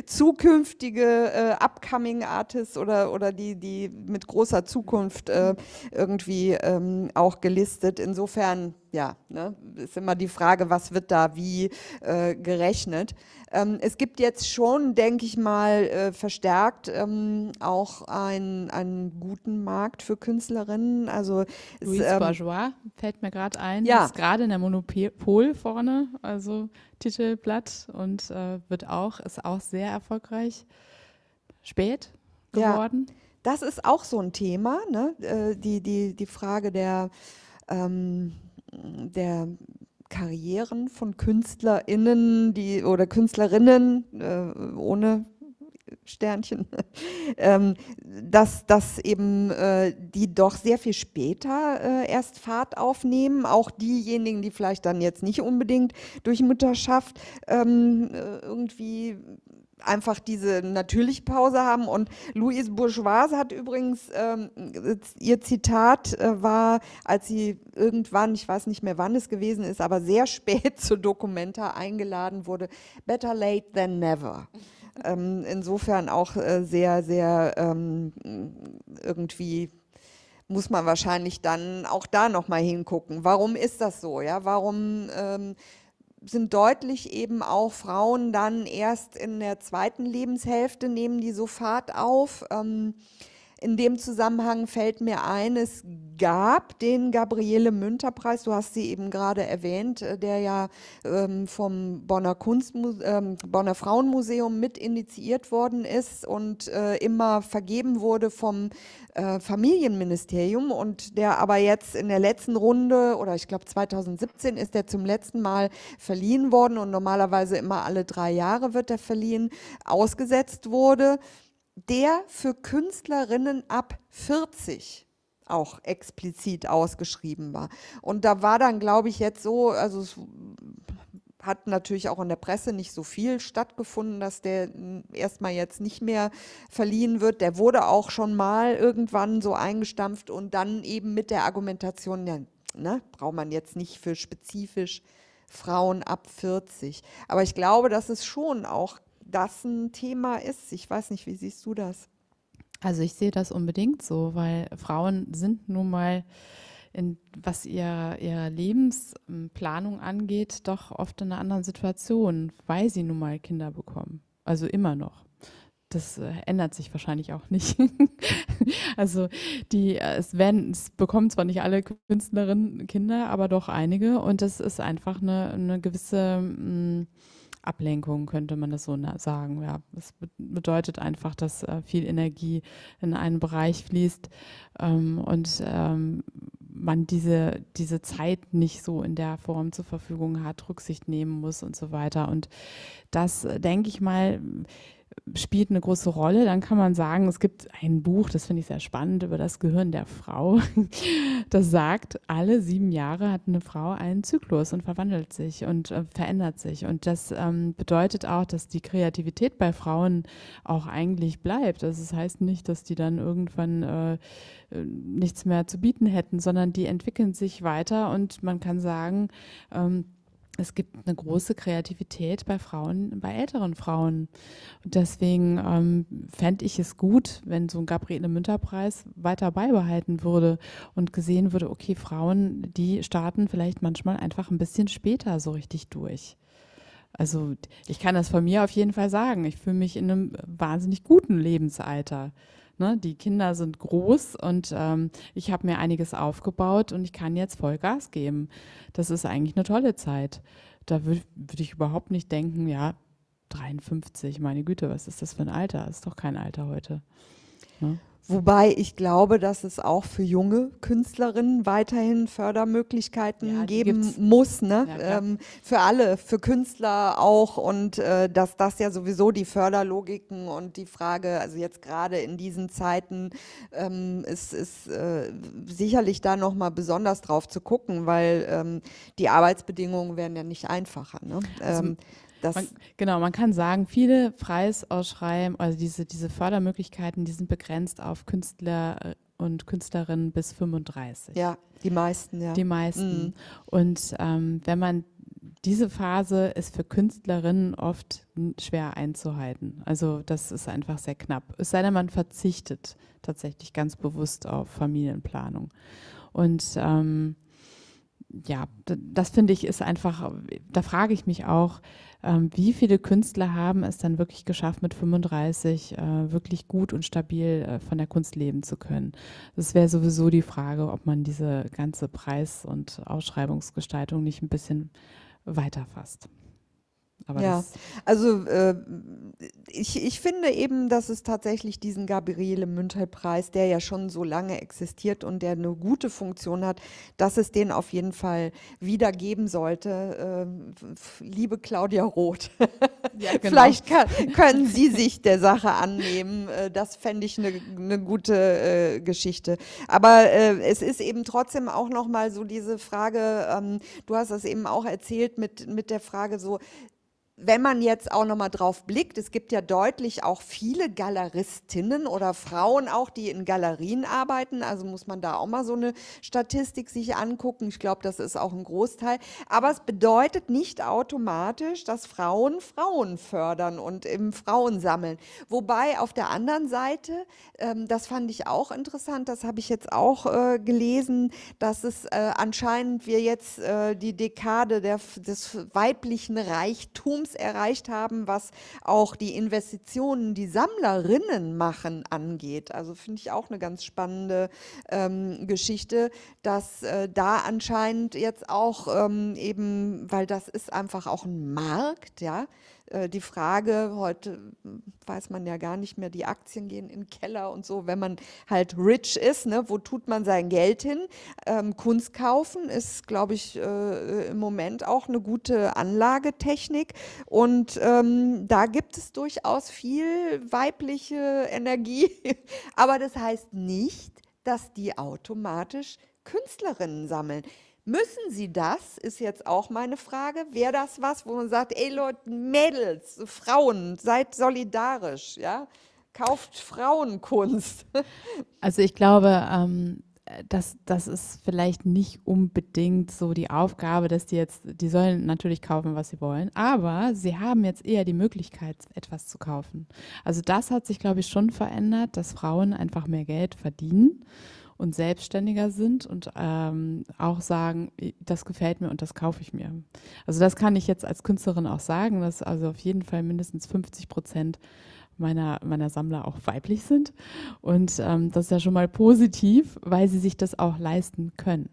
Speaker 2: zukünftige äh, Upcoming Artists oder, oder die, die mit großer Zukunft äh, irgendwie ähm, auch gelistet. Insofern, ja, ne, ist immer die Frage, was wird da wie äh, gerechnet. Ähm, es gibt jetzt schon, denke ich mal, äh, verstärkt ähm, auch ein, einen guten Markt für Künstlerinnen. Also Louise ähm, Bourgeois fällt mir gerade ein, ja. ist gerade in der Monopol
Speaker 3: vorne. Also Titelblatt und äh, wird auch, ist auch sehr
Speaker 2: erfolgreich spät geworden. Ja, das ist auch so ein Thema, ne? Äh, die, die, die Frage der, ähm, der Karrieren von KünstlerInnen die, oder Künstlerinnen äh, ohne Sternchen, ähm, dass, dass eben äh, die doch sehr viel später äh, erst Fahrt aufnehmen, auch diejenigen, die vielleicht dann jetzt nicht unbedingt durch Mutterschaft ähm, äh, irgendwie einfach diese natürliche Pause haben. Und Louise Bourgeois hat übrigens, ähm, ihr Zitat äh, war, als sie irgendwann, ich weiß nicht mehr wann es gewesen ist, aber sehr spät zur Dokumenta eingeladen wurde, Better late than never ähm, insofern auch äh, sehr, sehr ähm, irgendwie muss man wahrscheinlich dann auch da nochmal hingucken. Warum ist das so? Ja? Warum ähm, sind deutlich eben auch Frauen dann erst in der zweiten Lebenshälfte, nehmen die so Fahrt auf? Ähm, in dem Zusammenhang fällt mir ein, es gab den Gabriele Münter Preis, du hast sie eben gerade erwähnt, äh, der ja ähm, vom Bonner, Kunstmuse ähm, Bonner Frauenmuseum mit initiiert worden ist und äh, immer vergeben wurde vom äh, Familienministerium und der aber jetzt in der letzten Runde oder ich glaube 2017 ist der zum letzten Mal verliehen worden und normalerweise immer alle drei Jahre wird er verliehen, ausgesetzt wurde der für Künstlerinnen ab 40 auch explizit ausgeschrieben war. Und da war dann, glaube ich, jetzt so, also es hat natürlich auch in der Presse nicht so viel stattgefunden, dass der erstmal jetzt nicht mehr verliehen wird. Der wurde auch schon mal irgendwann so eingestampft und dann eben mit der Argumentation, ja, ne, braucht man jetzt nicht für spezifisch Frauen ab 40. Aber ich glaube, dass es schon auch das ein Thema ist. Ich weiß nicht, wie siehst du das?
Speaker 3: Also ich sehe das unbedingt so, weil Frauen sind nun mal in, was ihre, ihre Lebensplanung angeht, doch oft in einer anderen Situation, weil sie nun mal Kinder bekommen. Also immer noch. Das äh, ändert sich wahrscheinlich auch nicht. also die, äh, es werden, es bekommen zwar nicht alle Künstlerinnen Kinder, aber doch einige. Und das ist einfach eine, eine gewisse mh, mm, Ablenkung, könnte man das so sagen. Ja, das bedeutet einfach, dass äh, viel Energie in einen Bereich fließt ähm, und ähm, man diese, diese Zeit nicht so in der Form zur Verfügung hat, Rücksicht nehmen muss und so weiter. Und das, denke ich mal, spielt eine große Rolle. Dann kann man sagen, es gibt ein Buch, das finde ich sehr spannend, über das Gehirn der Frau. Das sagt, alle sieben Jahre hat eine Frau einen Zyklus und verwandelt sich und äh, verändert sich. Und das ähm, bedeutet auch, dass die Kreativität bei Frauen auch eigentlich bleibt. Also das heißt nicht, dass die dann irgendwann äh, äh, nichts mehr zu bieten hätten, sondern die entwickeln sich weiter und man kann sagen, ähm, es gibt eine große Kreativität bei Frauen, bei älteren Frauen. Und deswegen ähm, fände ich es gut, wenn so ein Gabriele Münter-Preis weiter beibehalten würde und gesehen würde, okay, Frauen, die starten vielleicht manchmal einfach ein bisschen später so richtig durch. Also ich kann das von mir auf jeden Fall sagen. Ich fühle mich in einem wahnsinnig guten Lebensalter. Ne? Die Kinder sind groß und ähm, ich habe mir einiges aufgebaut und ich kann jetzt Vollgas geben. Das ist eigentlich eine tolle Zeit. Da würde würd ich überhaupt nicht denken, ja, 53, meine Güte, was ist
Speaker 2: das für ein Alter? Das ist doch kein Alter heute. Ne? Wobei ich glaube, dass es auch für junge Künstlerinnen weiterhin Fördermöglichkeiten ja, geben gibt's. muss, ne? Ja, ähm, für alle, für Künstler auch und äh, dass das ja sowieso die Förderlogiken und die Frage, also jetzt gerade in diesen Zeiten ähm, ist, ist äh, sicherlich da nochmal besonders drauf zu gucken, weil ähm, die Arbeitsbedingungen werden ja nicht einfacher. Ne? Also, ähm, man, genau, man kann sagen, viele Preisausschreiben,
Speaker 3: also diese, diese Fördermöglichkeiten, die sind begrenzt auf Künstler äh, und Künstlerinnen bis 35. Ja, die meisten, ja. Die meisten. Mhm. Und ähm, wenn man diese Phase ist für Künstlerinnen oft schwer einzuhalten. Also das ist einfach sehr knapp. Es sei denn, man verzichtet tatsächlich ganz bewusst auf Familienplanung. Und ähm, ja, das finde ich ist einfach, da frage ich mich auch, ähm, wie viele Künstler haben es dann wirklich geschafft, mit 35 äh, wirklich gut und stabil äh, von der Kunst leben zu können? Das wäre sowieso die Frage, ob man diese ganze Preis- und Ausschreibungsgestaltung nicht ein bisschen weiterfasst. Aber ja,
Speaker 2: also äh, ich, ich finde eben, dass es tatsächlich diesen Gabriele Müntel-Preis, der ja schon so lange existiert und der eine gute Funktion hat, dass es den auf jeden Fall wieder geben sollte. Äh, liebe Claudia Roth, ja, genau. vielleicht kann, können Sie sich der Sache annehmen. Äh, das fände ich eine ne gute äh, Geschichte. Aber äh, es ist eben trotzdem auch nochmal so diese Frage, ähm, du hast das eben auch erzählt mit, mit der Frage so, wenn man jetzt auch nochmal drauf blickt, es gibt ja deutlich auch viele Galeristinnen oder Frauen auch, die in Galerien arbeiten. Also muss man da auch mal so eine Statistik sich angucken. Ich glaube, das ist auch ein Großteil. Aber es bedeutet nicht automatisch, dass Frauen Frauen fördern und im Frauen sammeln. Wobei auf der anderen Seite, ähm, das fand ich auch interessant, das habe ich jetzt auch äh, gelesen, dass es äh, anscheinend wir jetzt äh, die Dekade der, des weiblichen Reichtums Konsums erreicht haben, was auch die Investitionen, die Sammlerinnen machen, angeht. Also finde ich auch eine ganz spannende ähm, Geschichte, dass äh, da anscheinend jetzt auch ähm, eben, weil das ist einfach auch ein Markt, ja, äh, die Frage, heute weiß man ja gar nicht mehr, die Aktien gehen in den Keller und so, wenn man halt rich ist, ne, wo tut man sein Geld hin? Ähm, Kunst kaufen ist, glaube ich, äh, äh, im Moment auch eine gute Anlagetechnik und ähm, da gibt es durchaus viel weibliche Energie, aber das heißt nicht, dass die automatisch Künstlerinnen sammeln. Müssen sie das, ist jetzt auch meine Frage, wäre das was, wo man sagt, ey Leute, Mädels, Frauen, seid solidarisch, ja? Kauft Frauenkunst. Also
Speaker 3: ich glaube, ähm, das, das ist vielleicht nicht unbedingt so die Aufgabe, dass die jetzt, die sollen natürlich kaufen, was sie wollen, aber sie haben jetzt eher die Möglichkeit, etwas zu kaufen. Also das hat sich, glaube ich, schon verändert, dass Frauen einfach mehr Geld verdienen und selbstständiger sind und ähm, auch sagen, das gefällt mir und das kaufe ich mir. Also das kann ich jetzt als Künstlerin auch sagen, dass also auf jeden Fall mindestens 50 Prozent meiner, meiner Sammler auch weiblich sind. Und ähm, das ist ja schon mal positiv, weil sie sich das auch leisten können.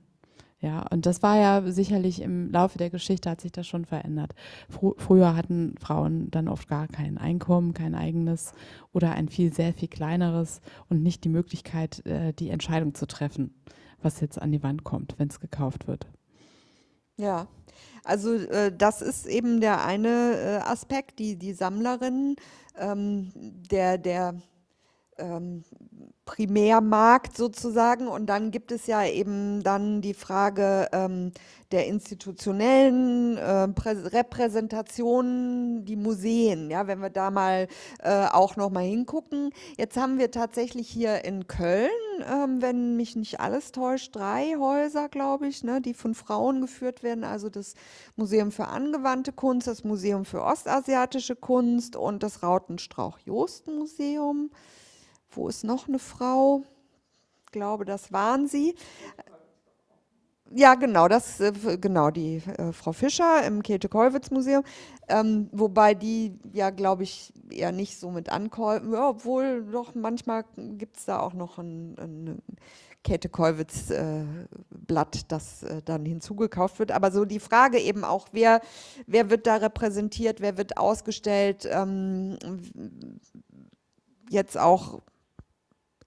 Speaker 3: Ja, und das war ja sicherlich im Laufe der Geschichte hat sich das schon verändert. Fr früher hatten Frauen dann oft gar kein Einkommen, kein eigenes oder ein viel, sehr viel kleineres und nicht die Möglichkeit, äh, die Entscheidung zu treffen, was jetzt an die Wand kommt, wenn es gekauft wird.
Speaker 2: Ja, also äh, das ist eben der eine äh, Aspekt, die, die Sammlerinnen, ähm, der, der ähm, Primärmarkt sozusagen. Und dann gibt es ja eben dann die Frage ähm, der institutionellen äh, Repräsentationen, die Museen, ja, wenn wir da mal äh, auch nochmal hingucken. Jetzt haben wir tatsächlich hier in Köln, ähm, wenn mich nicht alles täuscht, drei Häuser, glaube ich, ne, die von Frauen geführt werden. Also das Museum für angewandte Kunst, das Museum für ostasiatische Kunst und das Rautenstrauch-Jost-Museum. Wo ist noch eine Frau? Ich glaube, das waren sie. Ja, genau, das, äh, genau, die äh, Frau Fischer im Käthe-Kollwitz-Museum, ähm, wobei die ja, glaube ich, eher nicht so mit ankäufen, ja, obwohl doch manchmal gibt es da auch noch ein, ein Käthe-Kollwitz-Blatt, äh, das äh, dann hinzugekauft wird. Aber so die Frage eben auch, wer, wer wird da repräsentiert, wer wird ausgestellt, ähm, jetzt auch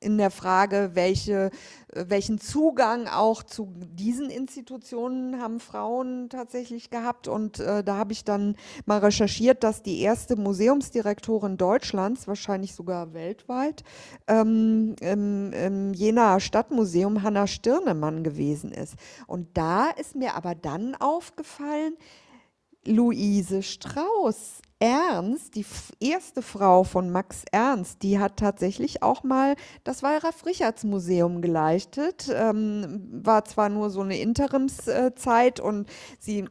Speaker 2: in der Frage, welche, äh, welchen Zugang auch zu diesen Institutionen haben Frauen tatsächlich gehabt. Und äh, da habe ich dann mal recherchiert, dass die erste Museumsdirektorin Deutschlands, wahrscheinlich sogar weltweit, ähm, im, im Jenaer Stadtmuseum Hanna Stirnemann gewesen ist. Und da ist mir aber dann aufgefallen, Luise Strauß Ernst, die erste Frau von Max Ernst, die hat tatsächlich auch mal das wallraf richards museum geleitet. Ähm, war zwar nur so eine Interimszeit und sie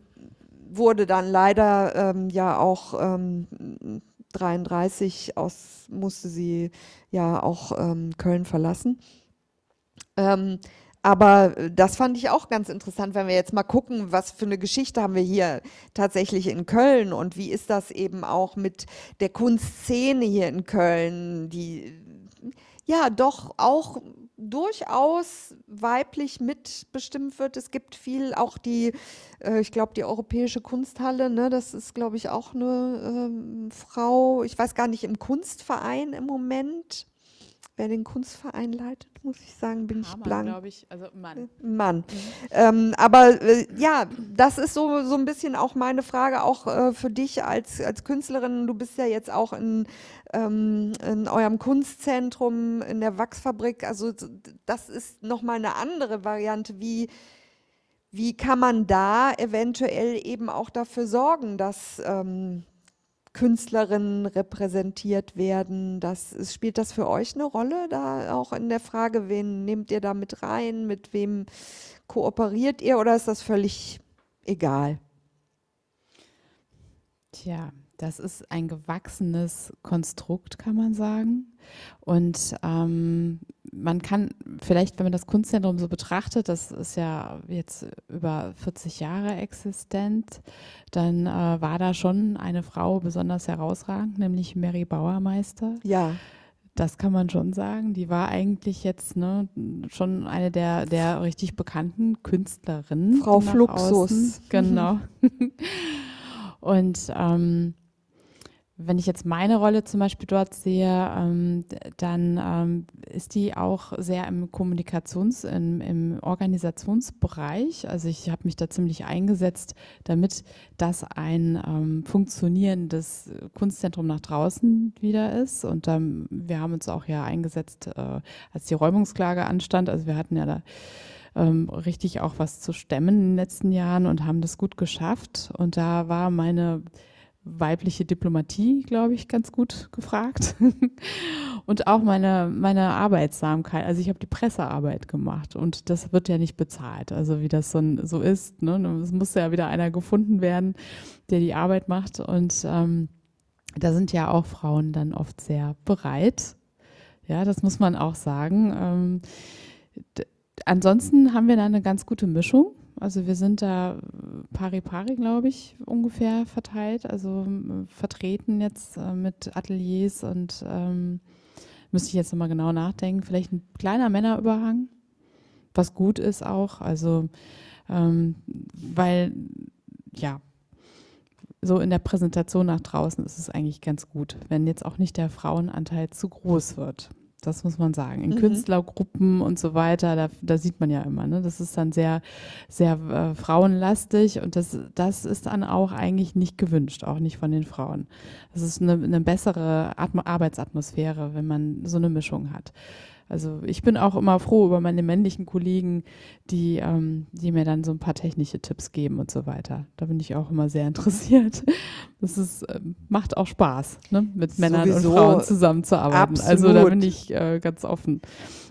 Speaker 2: wurde dann leider ähm, ja auch ähm, 33 aus, musste sie ja auch ähm, Köln verlassen. Ähm, aber äh, das fand ich auch ganz interessant, wenn wir jetzt mal gucken, was für eine Geschichte haben wir hier tatsächlich in Köln und wie ist das eben auch mit der Kunstszene hier in Köln, die äh, ja doch auch durchaus weiblich mitbestimmt wird. Es gibt viel, auch die, äh, ich glaube, die Europäische Kunsthalle, ne, das ist, glaube ich, auch eine ähm, Frau, ich weiß gar nicht, im Kunstverein im Moment wer den Kunstverein leitet, muss ich sagen, bin Hamann, ich blank. glaube ich, also Mann. Äh, Mann. Mhm. Ähm, aber äh, ja, das ist so, so ein bisschen auch meine Frage, auch äh, für dich als, als Künstlerin. Du bist ja jetzt auch in, ähm, in eurem Kunstzentrum, in der Wachsfabrik. Also das ist nochmal eine andere Variante, wie wie kann man da eventuell eben auch dafür sorgen, dass ähm, Künstlerinnen repräsentiert werden. Das, spielt das für euch eine Rolle, da auch in der Frage, wen nehmt ihr da mit rein, mit wem kooperiert ihr oder ist das völlig egal? Tja, das ist ein gewachsenes Konstrukt, kann
Speaker 3: man sagen. Und ähm, man kann vielleicht, wenn man das Kunstzentrum so betrachtet, das ist ja jetzt über 40 Jahre existent, dann äh, war da schon eine Frau besonders herausragend, nämlich Mary Bauermeister. Ja. Das kann man schon sagen. Die war eigentlich jetzt ne, schon eine der, der richtig bekannten Künstlerinnen. Frau Fluxus. Außen. Genau. Und ähm, wenn ich jetzt meine Rolle zum Beispiel dort sehe, ähm, dann ähm, ist die auch sehr im Kommunikations-, im, im Organisationsbereich. Also ich habe mich da ziemlich eingesetzt, damit das ein ähm, funktionierendes Kunstzentrum nach draußen wieder ist. Und ähm, wir haben uns auch ja eingesetzt, äh, als die Räumungsklage anstand. Also wir hatten ja da ähm, richtig auch was zu stemmen in den letzten Jahren und haben das gut geschafft. Und da war meine weibliche Diplomatie, glaube ich, ganz gut gefragt. und auch meine, meine Arbeitsamkeit. Also ich habe die Pressearbeit gemacht und das wird ja nicht bezahlt. Also wie das so, so ist, ne? es muss ja wieder einer gefunden werden, der die Arbeit macht. Und ähm, da sind ja auch Frauen dann oft sehr bereit. Ja, das muss man auch sagen. Ähm, ansonsten haben wir da eine ganz gute Mischung also wir sind da pari pari, glaube ich, ungefähr verteilt, also ähm, vertreten jetzt äh, mit Ateliers und ähm, müsste ich jetzt nochmal genau nachdenken. Vielleicht ein kleiner Männerüberhang, was gut ist auch, also ähm, weil ja, so in der Präsentation nach draußen ist es eigentlich ganz gut, wenn jetzt auch nicht der Frauenanteil zu groß wird. Das muss man sagen. In mhm. Künstlergruppen und so weiter, da, da sieht man ja immer, ne? das ist dann sehr, sehr äh, frauenlastig und das, das ist dann auch eigentlich nicht gewünscht, auch nicht von den Frauen. Das ist eine, eine bessere Atmo Arbeitsatmosphäre, wenn man so eine Mischung hat. Also ich bin auch immer froh über meine männlichen Kollegen, die, ähm, die mir dann so ein paar technische Tipps geben und so weiter. Da bin ich auch immer sehr interessiert. Das ist, äh, macht auch Spaß, ne? mit Männern Sowieso und Frauen zusammenzuarbeiten. Absolut. Also da bin ich äh, ganz offen.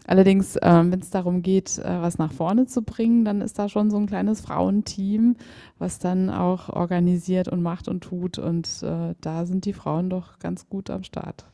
Speaker 3: Allerdings, ähm, wenn es darum geht, äh, was nach vorne zu bringen, dann ist da schon so ein kleines Frauenteam, was dann auch organisiert und macht und tut. Und äh, da sind die Frauen doch ganz gut am Start.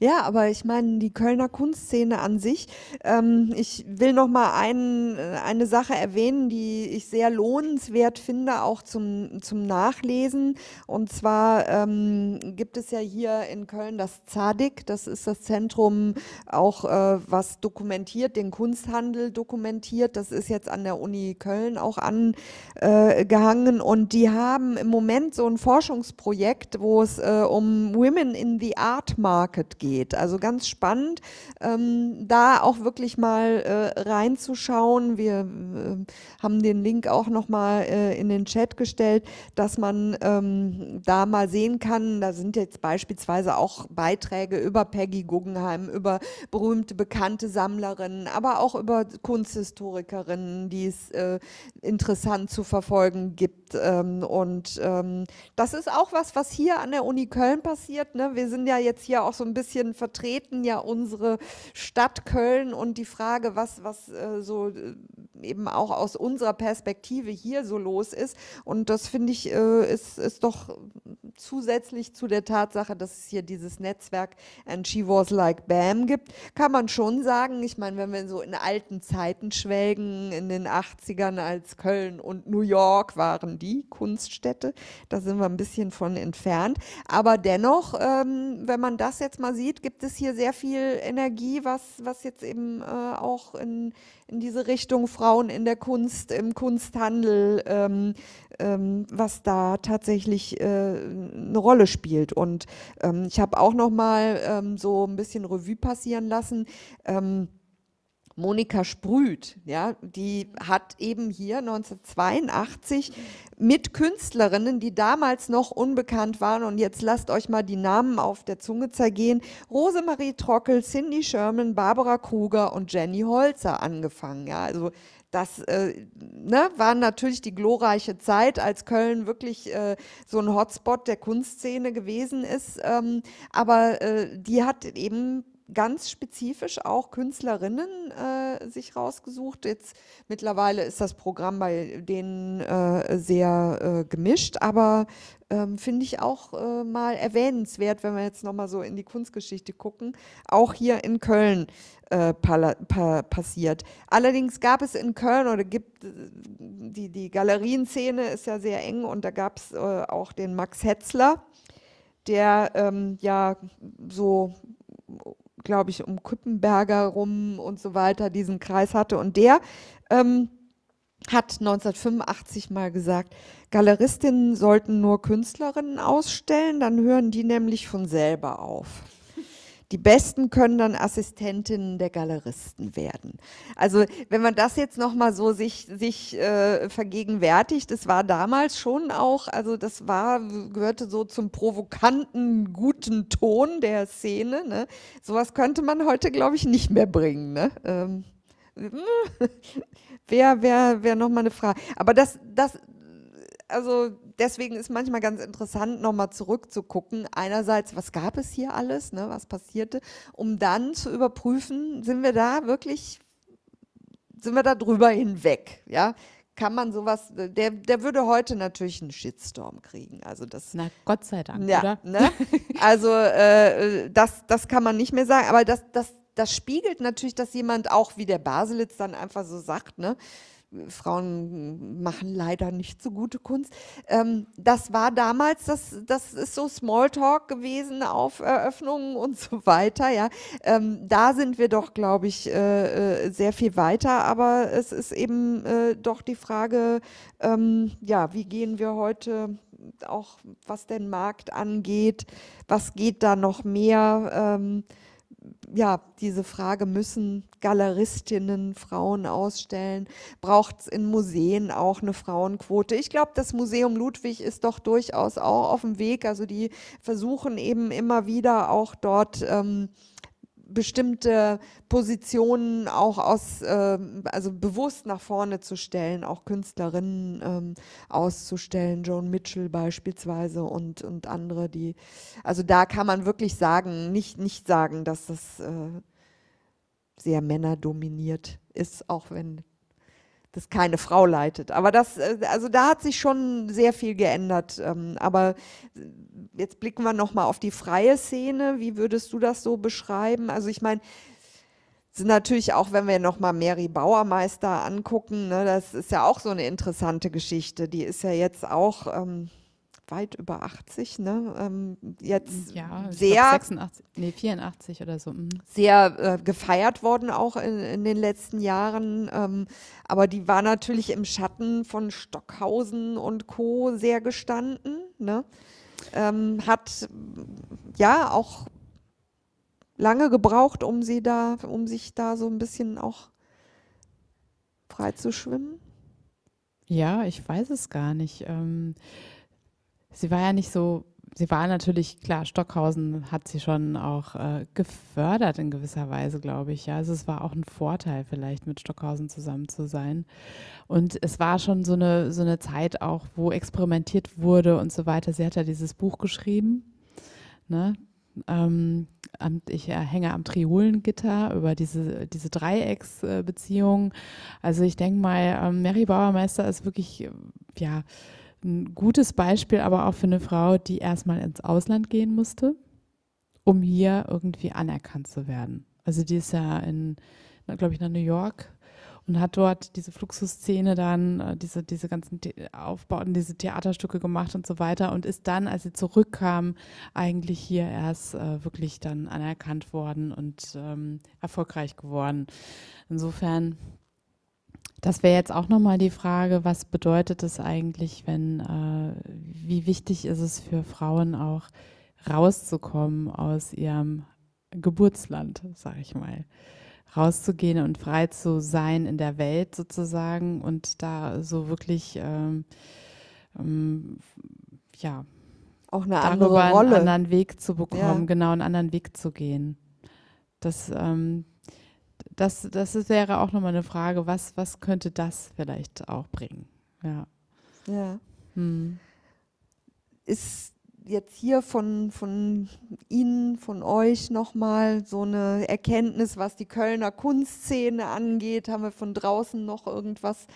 Speaker 2: Ja, aber ich meine, die Kölner Kunstszene an sich, ähm, ich will noch mal ein, äh, eine Sache erwähnen, die ich sehr lohnenswert finde, auch zum, zum Nachlesen. Und zwar ähm, gibt es ja hier in Köln das ZADIC. das ist das Zentrum auch, äh, was dokumentiert, den Kunsthandel dokumentiert. Das ist jetzt an der Uni Köln auch angehangen. Und die haben im Moment so ein Forschungsprojekt, wo es äh, um Women in the Art Market geht geht. Also ganz spannend, ähm, da auch wirklich mal äh, reinzuschauen. Wir äh, haben den Link auch nochmal äh, in den Chat gestellt, dass man ähm, da mal sehen kann. Da sind jetzt beispielsweise auch Beiträge über Peggy Guggenheim, über berühmte, bekannte Sammlerinnen, aber auch über Kunsthistorikerinnen, die es äh, interessant zu verfolgen gibt. Ähm, und ähm, das ist auch was, was hier an der Uni Köln passiert. Ne? Wir sind ja jetzt hier auch so ein bisschen bisschen vertreten ja unsere Stadt Köln und die Frage, was, was äh, so äh, eben auch aus unserer Perspektive hier so los ist. Und das finde ich, äh, ist, ist doch zusätzlich zu der Tatsache, dass es hier dieses Netzwerk And She Was Like Bam gibt, kann man schon sagen, ich meine, wenn wir so in alten Zeiten schwelgen, in den 80ern, als Köln und New York waren die Kunststädte, da sind wir ein bisschen von entfernt. Aber dennoch, ähm, wenn man das jetzt mal sieht, sieht, gibt es hier sehr viel Energie, was, was jetzt eben äh, auch in, in diese Richtung Frauen in der Kunst, im Kunsthandel, ähm, ähm, was da tatsächlich äh, eine Rolle spielt. Und ähm, ich habe auch noch mal ähm, so ein bisschen Revue passieren lassen. Ähm, Monika Sprüth, ja, die hat eben hier 1982 mit Künstlerinnen, die damals noch unbekannt waren, und jetzt lasst euch mal die Namen auf der Zunge zergehen, Rosemarie Trockel, Cindy Sherman, Barbara Kruger und Jenny Holzer angefangen. Ja, also das äh, ne, war natürlich die glorreiche Zeit, als Köln wirklich äh, so ein Hotspot der Kunstszene gewesen ist. Ähm, aber äh, die hat eben ganz spezifisch auch Künstlerinnen äh, sich rausgesucht. Jetzt mittlerweile ist das Programm bei denen äh, sehr äh, gemischt, aber ähm, finde ich auch äh, mal erwähnenswert, wenn wir jetzt nochmal so in die Kunstgeschichte gucken, auch hier in Köln äh, pa pa passiert. Allerdings gab es in Köln oder gibt äh, die, die Galerienszene ist ja sehr eng und da gab es auch den Max Hetzler, der ähm, ja so glaube ich, um Küppenberger rum und so weiter diesen Kreis hatte. Und der ähm, hat 1985 mal gesagt, Galeristinnen sollten nur Künstlerinnen ausstellen, dann hören die nämlich von selber auf. Die Besten können dann Assistentinnen der Galeristen werden. Also wenn man das jetzt nochmal so sich, sich äh, vergegenwärtigt, das war damals schon auch, also das war, gehörte so zum provokanten, guten Ton der Szene. Ne? Sowas könnte man heute, glaube ich, nicht mehr bringen. Ne? Ähm, Wer, wer, wer noch mal eine Frage? Aber das, das, also deswegen ist manchmal ganz interessant, nochmal zurückzugucken. Einerseits, was gab es hier alles, ne, was passierte, um dann zu überprüfen, sind wir da wirklich, sind wir da drüber hinweg, ja? Kann man sowas, der, der würde heute natürlich einen Shitstorm kriegen. Also das, Na, Gott sei Dank, ja, oder? Ne? Also äh, das, das kann man nicht mehr sagen, aber das, das, das spiegelt natürlich, dass jemand auch wie der Baselitz dann einfach so sagt, ne? Frauen machen leider nicht so gute Kunst. Ähm, das war damals, das, das ist so Smalltalk gewesen auf Eröffnungen und so weiter. Ja. Ähm, da sind wir doch, glaube ich, äh, äh, sehr viel weiter, aber es ist eben äh, doch die Frage, ähm, ja, wie gehen wir heute auch was den Markt angeht, was geht da noch mehr? Ähm, ja, diese Frage, müssen Galeristinnen Frauen ausstellen? Braucht es in Museen auch eine Frauenquote? Ich glaube, das Museum Ludwig ist doch durchaus auch auf dem Weg. Also die versuchen eben immer wieder auch dort ähm, bestimmte Positionen auch aus, äh, also bewusst nach vorne zu stellen, auch Künstlerinnen ähm, auszustellen, Joan Mitchell beispielsweise und, und andere, die, also da kann man wirklich sagen, nicht, nicht sagen, dass das äh, sehr männerdominiert ist, auch wenn das keine Frau leitet. Aber das, äh, also da hat sich schon sehr viel geändert. Ähm, aber äh, jetzt blicken wir nochmal auf die freie Szene. Wie würdest du das so beschreiben? Also ich meine, sind natürlich auch, wenn wir nochmal Mary Bauermeister angucken, ne, das ist ja auch so eine interessante Geschichte. Die ist ja jetzt auch, ähm, weit über 80, ne? Ähm, jetzt hm, ja, sehr 86, nee,
Speaker 3: 84 oder so. Mhm.
Speaker 2: Sehr äh, gefeiert worden auch in, in den letzten Jahren. Ähm, aber die war natürlich im Schatten von Stockhausen und Co. sehr gestanden. Ne? Ähm, hat ja auch lange gebraucht, um sie da, um sich da so ein bisschen auch frei zu schwimmen.
Speaker 3: Ja, ich weiß es gar nicht. Ähm sie war ja nicht so, sie war natürlich, klar, Stockhausen hat sie schon auch äh, gefördert in gewisser Weise, glaube ich. Ja, also es war auch ein Vorteil vielleicht, mit Stockhausen zusammen zu sein. Und es war schon so eine, so eine Zeit auch, wo experimentiert wurde und so weiter. Sie hat ja dieses Buch geschrieben. Ne? Ähm, ich äh, hänge am Triolengitter über diese, diese Dreiecksbeziehung. Also ich denke mal, ähm, Mary Bauermeister ist wirklich, ja, ein gutes Beispiel aber auch für eine Frau, die erstmal ins Ausland gehen musste, um hier irgendwie anerkannt zu werden. Also die ist ja in, glaube ich, nach New York und hat dort diese Fluxusszene dann, äh, diese, diese ganzen The Aufbauten, diese Theaterstücke gemacht und so weiter und ist dann, als sie zurückkam, eigentlich hier erst äh, wirklich dann anerkannt worden und ähm, erfolgreich geworden. Insofern das wäre jetzt auch nochmal die Frage, was bedeutet es eigentlich, wenn, äh, wie wichtig ist es für Frauen auch rauszukommen aus ihrem Geburtsland, sag ich mal, rauszugehen und frei zu sein in der Welt sozusagen und da so wirklich, ähm, ähm, ja, auch eine andere Rolle. einen anderen Weg zu bekommen, ja. genau einen anderen Weg zu gehen. Das ähm, das, das wäre auch nochmal eine Frage, was, was könnte das vielleicht auch bringen? Ja. ja. Hm.
Speaker 2: Ist jetzt hier von, von Ihnen, von euch nochmal so eine Erkenntnis, was die Kölner Kunstszene angeht? Haben wir von draußen noch irgendwas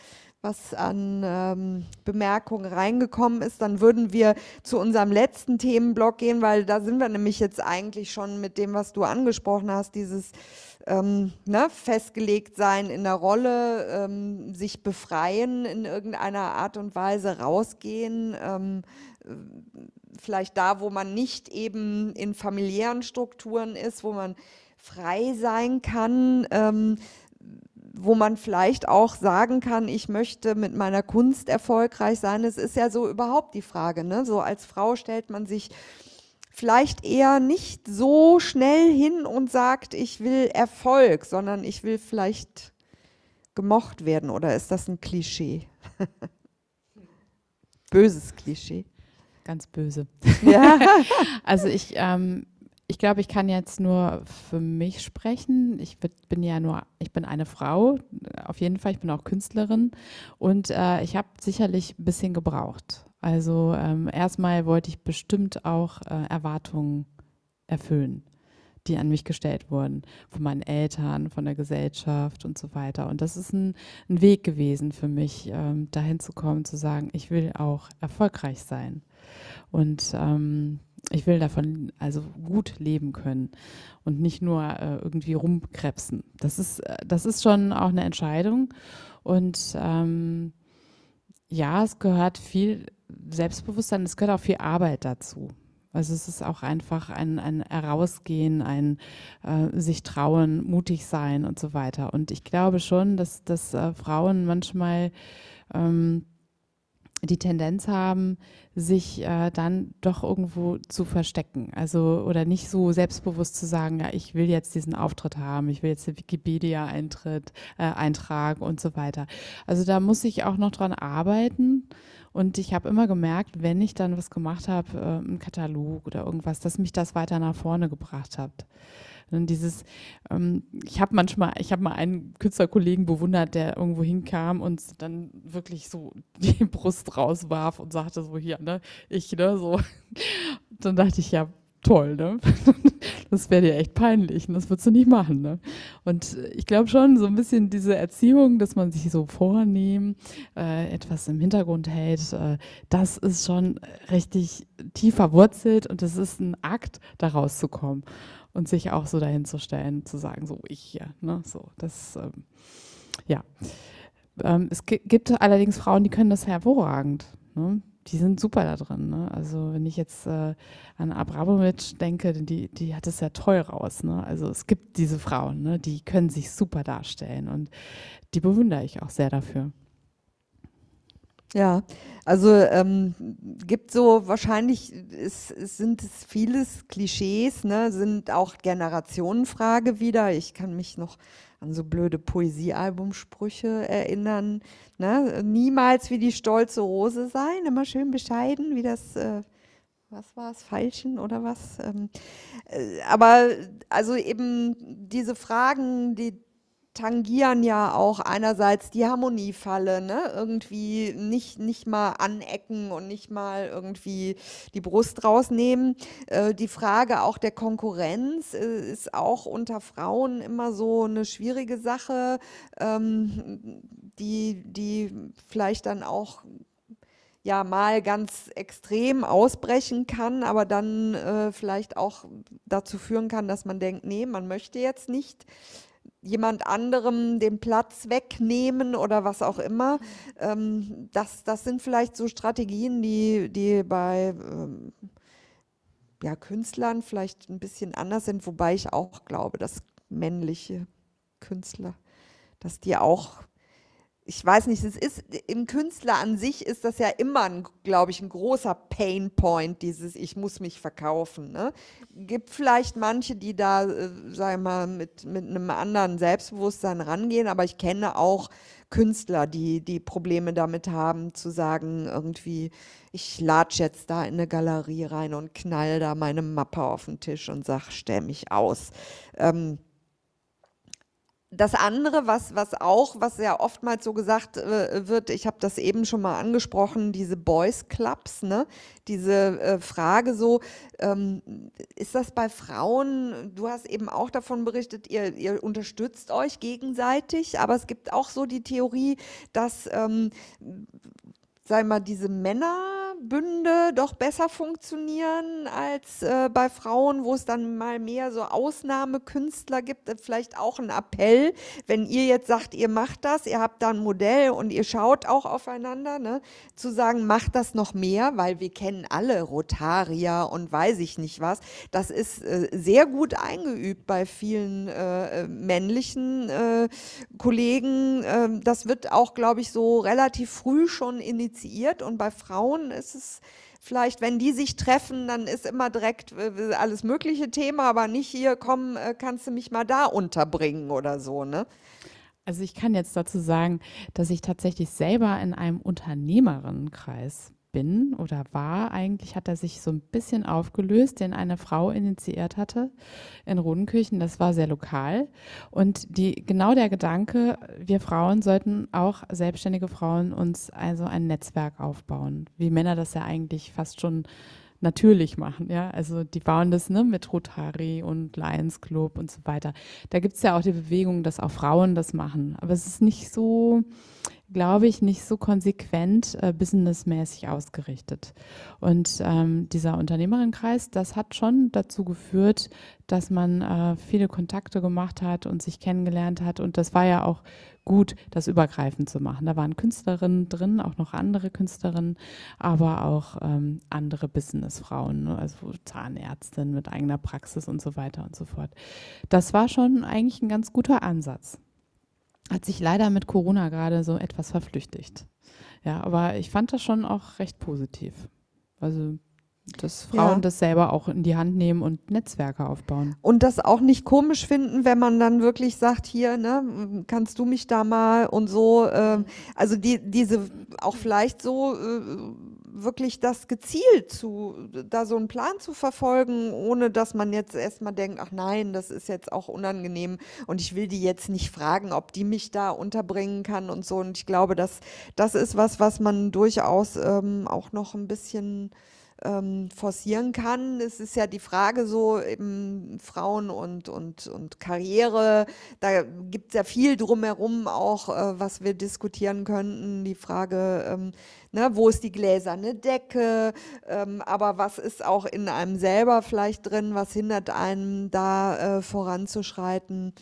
Speaker 2: was an ähm, Bemerkungen reingekommen ist, dann würden wir zu unserem letzten Themenblock gehen, weil da sind wir nämlich jetzt eigentlich schon mit dem, was du angesprochen hast, dieses ähm, ne, festgelegt sein in der Rolle, ähm, sich befreien in irgendeiner Art und Weise, rausgehen, ähm, vielleicht da, wo man nicht eben in familiären Strukturen ist, wo man frei sein kann, Ähm, wo man vielleicht auch sagen kann, ich möchte mit meiner Kunst erfolgreich sein. Es ist ja so überhaupt die Frage. Ne? So als Frau stellt man sich vielleicht eher nicht so schnell hin und sagt, ich will Erfolg, sondern ich will vielleicht gemocht werden. Oder ist das ein Klischee? Böses Klischee. Ganz böse. Ja.
Speaker 3: also ich ähm, ich glaube, ich kann jetzt nur für mich sprechen. Ich bin ja nur, ich bin eine Frau, auf jeden Fall, ich bin auch Künstlerin und äh, ich habe sicherlich ein bisschen gebraucht. Also ähm, erstmal wollte ich bestimmt auch äh, Erwartungen erfüllen, die an mich gestellt wurden, von meinen Eltern, von der Gesellschaft und so weiter. Und das ist ein, ein Weg gewesen für mich, ähm, dahin zu kommen, zu sagen, ich will auch erfolgreich sein. Und ähm, ich will davon also gut leben können und nicht nur äh, irgendwie rumkrebsen. Das ist, äh, das ist schon auch eine Entscheidung. Und ähm, ja, es gehört viel Selbstbewusstsein, es gehört auch viel Arbeit dazu. Also es ist auch einfach ein, ein Herausgehen, ein äh, sich trauen, mutig sein und so weiter. Und ich glaube schon, dass, dass äh, Frauen manchmal ähm, die Tendenz haben, sich äh, dann doch irgendwo zu verstecken. Also oder nicht so selbstbewusst zu sagen, ja, ich will jetzt diesen Auftritt haben, ich will jetzt den Wikipedia-Eintritt, äh, Eintrag und so weiter. Also da muss ich auch noch dran arbeiten. Und ich habe immer gemerkt, wenn ich dann was gemacht habe, äh, einen Katalog oder irgendwas, dass mich das weiter nach vorne gebracht hat. Und dieses, ähm, ich habe manchmal, ich habe mal einen Künstlerkollegen bewundert, der irgendwo hinkam und dann wirklich so die Brust rauswarf und sagte so hier, ne, ich, ne, so. Und dann dachte ich ja, toll, ne? Das wäre dir echt peinlich und ne? das würdest du nicht machen, ne? Und ich glaube schon, so ein bisschen diese Erziehung, dass man sich so vornehmen, äh, etwas im Hintergrund hält, äh, das ist schon richtig tief verwurzelt und das ist ein Akt, da rauszukommen und sich auch so dahinzustellen, zu sagen, so ich hier, ne? So, das, ähm, ja. Ähm, es gibt allerdings Frauen, die können das hervorragend. Ne? Die sind super da drin. Ne? Also wenn ich jetzt äh, an Abramovic denke, die, die hat es ja toll raus. Ne? Also es gibt diese Frauen, ne? die können sich super darstellen und die bewundere ich auch sehr dafür.
Speaker 2: Ja, also ähm, gibt so wahrscheinlich es, es sind es vieles Klischees, ne? sind auch Generationenfrage wieder. Ich kann mich noch an so blöde Poesiealbumsprüche erinnern. Ne? Niemals wie die stolze Rose sein, immer schön bescheiden, wie das äh, was war es, Falschen oder was? Ähm, äh, aber also eben diese Fragen, die tangieren ja auch einerseits die Harmoniefalle, ne? irgendwie nicht, nicht mal anecken und nicht mal irgendwie die Brust rausnehmen. Äh, die Frage auch der Konkurrenz äh, ist auch unter Frauen immer so eine schwierige Sache, ähm, die, die vielleicht dann auch ja mal ganz extrem ausbrechen kann, aber dann äh, vielleicht auch dazu führen kann, dass man denkt, nee, man möchte jetzt nicht jemand anderem den Platz wegnehmen oder was auch immer. Ähm, das, das sind vielleicht so Strategien, die, die bei ähm, ja, Künstlern vielleicht ein bisschen anders sind, wobei ich auch glaube, dass männliche Künstler, dass die auch ich weiß nicht, es ist im Künstler an sich ist das ja immer, glaube ich, ein großer Painpoint, dieses Ich muss mich verkaufen. Ne? Gibt vielleicht manche, die da, äh, sag ich mal, mit, mit einem anderen Selbstbewusstsein rangehen, aber ich kenne auch Künstler, die, die Probleme damit haben, zu sagen, irgendwie, ich latsch jetzt da in eine Galerie rein und knall da meine Mappe auf den Tisch und sag, stell mich aus. Ähm, das andere, was, was auch, was ja oftmals so gesagt äh, wird, ich habe das eben schon mal angesprochen, diese Boys Clubs, ne? diese äh, Frage so, ähm, ist das bei Frauen, du hast eben auch davon berichtet, ihr, ihr unterstützt euch gegenseitig, aber es gibt auch so die Theorie, dass ähm, sei mal, diese Männerbünde doch besser funktionieren als äh, bei Frauen, wo es dann mal mehr so Ausnahmekünstler gibt. Äh, vielleicht auch ein Appell, wenn ihr jetzt sagt, ihr macht das, ihr habt da ein Modell und ihr schaut auch aufeinander, ne, zu sagen, macht das noch mehr, weil wir kennen alle Rotarier und weiß ich nicht was. Das ist äh, sehr gut eingeübt bei vielen äh, äh männlichen äh, Kollegen. Ähm, das wird auch, glaube ich, so relativ früh schon initiiert initiiert und bei Frauen ist es vielleicht, wenn die sich treffen, dann ist immer direkt äh, alles mögliche Thema, aber nicht hier, komm, äh, kannst du mich mal da unterbringen oder so, ne? Also ich kann jetzt dazu sagen,
Speaker 3: dass ich tatsächlich selber in einem Unternehmerinnenkreis bin oder war. Eigentlich hat er sich so ein bisschen aufgelöst, den eine Frau initiiert hatte in Rodenkirchen. Das war sehr lokal. Und die, genau der Gedanke, wir Frauen sollten auch selbstständige Frauen uns also ein Netzwerk aufbauen, wie Männer das ja eigentlich fast schon natürlich machen. Ja? Also die bauen das ne, mit Rotary und Lions Club und so weiter. Da gibt es ja auch die Bewegung, dass auch Frauen das machen. Aber es ist nicht so glaube ich, nicht so konsequent äh, businessmäßig ausgerichtet. Und ähm, dieser Unternehmerinnenkreis, das hat schon dazu geführt, dass man äh, viele Kontakte gemacht hat und sich kennengelernt hat. Und das war ja auch gut, das übergreifend zu machen. Da waren Künstlerinnen drin, auch noch andere Künstlerinnen, aber auch ähm, andere Businessfrauen, ne? also Zahnärztinnen mit eigener Praxis und so weiter und so fort. Das war schon eigentlich ein ganz guter Ansatz hat sich leider mit Corona gerade so etwas verflüchtigt. Ja, aber ich fand das schon auch recht positiv. Also dass Frauen ja. das selber auch in die Hand nehmen und Netzwerke aufbauen.
Speaker 2: Und das auch nicht komisch finden, wenn man dann wirklich sagt, hier, ne, kannst du mich da mal und so. Äh, also die, diese auch vielleicht so äh, wirklich das gezielt zu, da so einen Plan zu verfolgen, ohne dass man jetzt erstmal denkt, ach nein, das ist jetzt auch unangenehm und ich will die jetzt nicht fragen, ob die mich da unterbringen kann und so. Und ich glaube, dass das ist was, was man durchaus ähm, auch noch ein bisschen ähm, forcieren kann. Es ist ja die Frage so eben Frauen und, und, und Karriere. Da gibt es ja viel drumherum auch, äh, was wir diskutieren könnten. Die Frage, ähm, ne, wo ist die gläserne Decke? Ähm, aber was ist auch in einem selber vielleicht drin? Was hindert einem da äh, voranzuschreiten?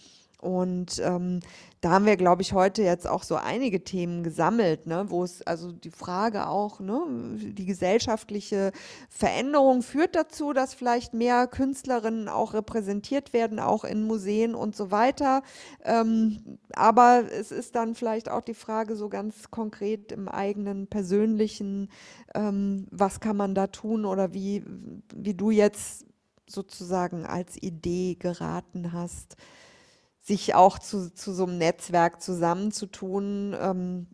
Speaker 2: Und ähm, da haben wir, glaube ich, heute jetzt auch so einige Themen gesammelt, ne, wo es also die Frage auch, ne, die gesellschaftliche Veränderung führt dazu, dass vielleicht mehr Künstlerinnen auch repräsentiert werden, auch in Museen und so weiter. Ähm, aber es ist dann vielleicht auch die Frage so ganz konkret im eigenen persönlichen, ähm, was kann man da tun oder wie, wie du jetzt sozusagen als Idee geraten hast, sich auch zu, zu so einem Netzwerk zusammenzutun ähm,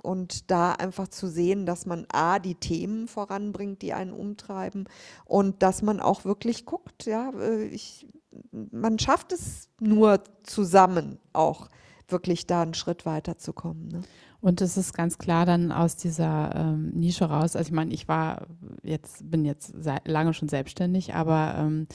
Speaker 2: und da einfach zu sehen, dass man A, die Themen voranbringt, die einen umtreiben und dass man auch wirklich guckt, ja, äh, ich, man schafft es nur zusammen auch wirklich da einen Schritt weiterzukommen.
Speaker 3: Ne? Und es ist ganz klar dann aus dieser ähm, Nische raus. Also ich meine, ich war jetzt, bin jetzt lange schon selbstständig, aber ähm,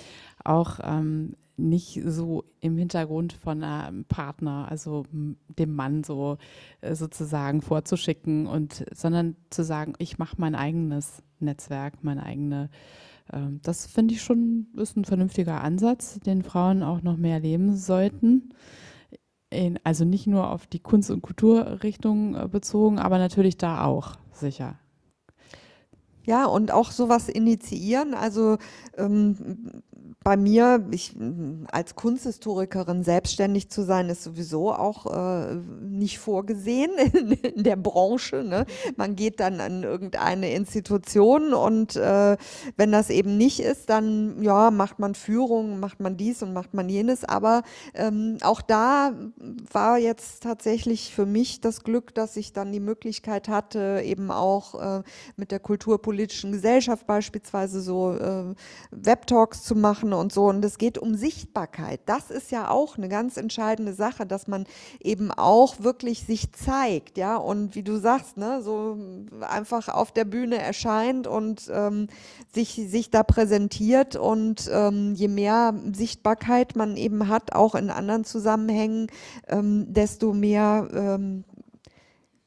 Speaker 3: auch ähm, nicht so im Hintergrund von einem Partner, also dem Mann so äh, sozusagen vorzuschicken und sondern zu sagen, ich mache mein eigenes Netzwerk, meine eigene. Ähm, das finde ich schon ist ein vernünftiger Ansatz, den Frauen auch noch mehr leben sollten. In, also nicht nur auf die Kunst- und
Speaker 2: Kulturrichtung äh, bezogen, aber natürlich da auch sicher. Ja, und auch sowas initiieren. Also ähm, bei mir, ich, als Kunsthistorikerin selbstständig zu sein, ist sowieso auch äh, nicht vorgesehen in, in der Branche. Ne? Man geht dann an irgendeine Institution und äh, wenn das eben nicht ist, dann ja, macht man Führung, macht man dies und macht man jenes. Aber ähm, auch da war jetzt tatsächlich für mich das Glück, dass ich dann die Möglichkeit hatte, eben auch äh, mit der kulturpolitischen Gesellschaft beispielsweise so äh, Web-Talks zu machen machen und so. Und es geht um Sichtbarkeit. Das ist ja auch eine ganz entscheidende Sache, dass man eben auch wirklich sich zeigt, ja. Und wie du sagst, ne, so einfach auf der Bühne erscheint und ähm, sich, sich da präsentiert. Und ähm, je mehr Sichtbarkeit man eben hat, auch in anderen Zusammenhängen, ähm, desto mehr ähm,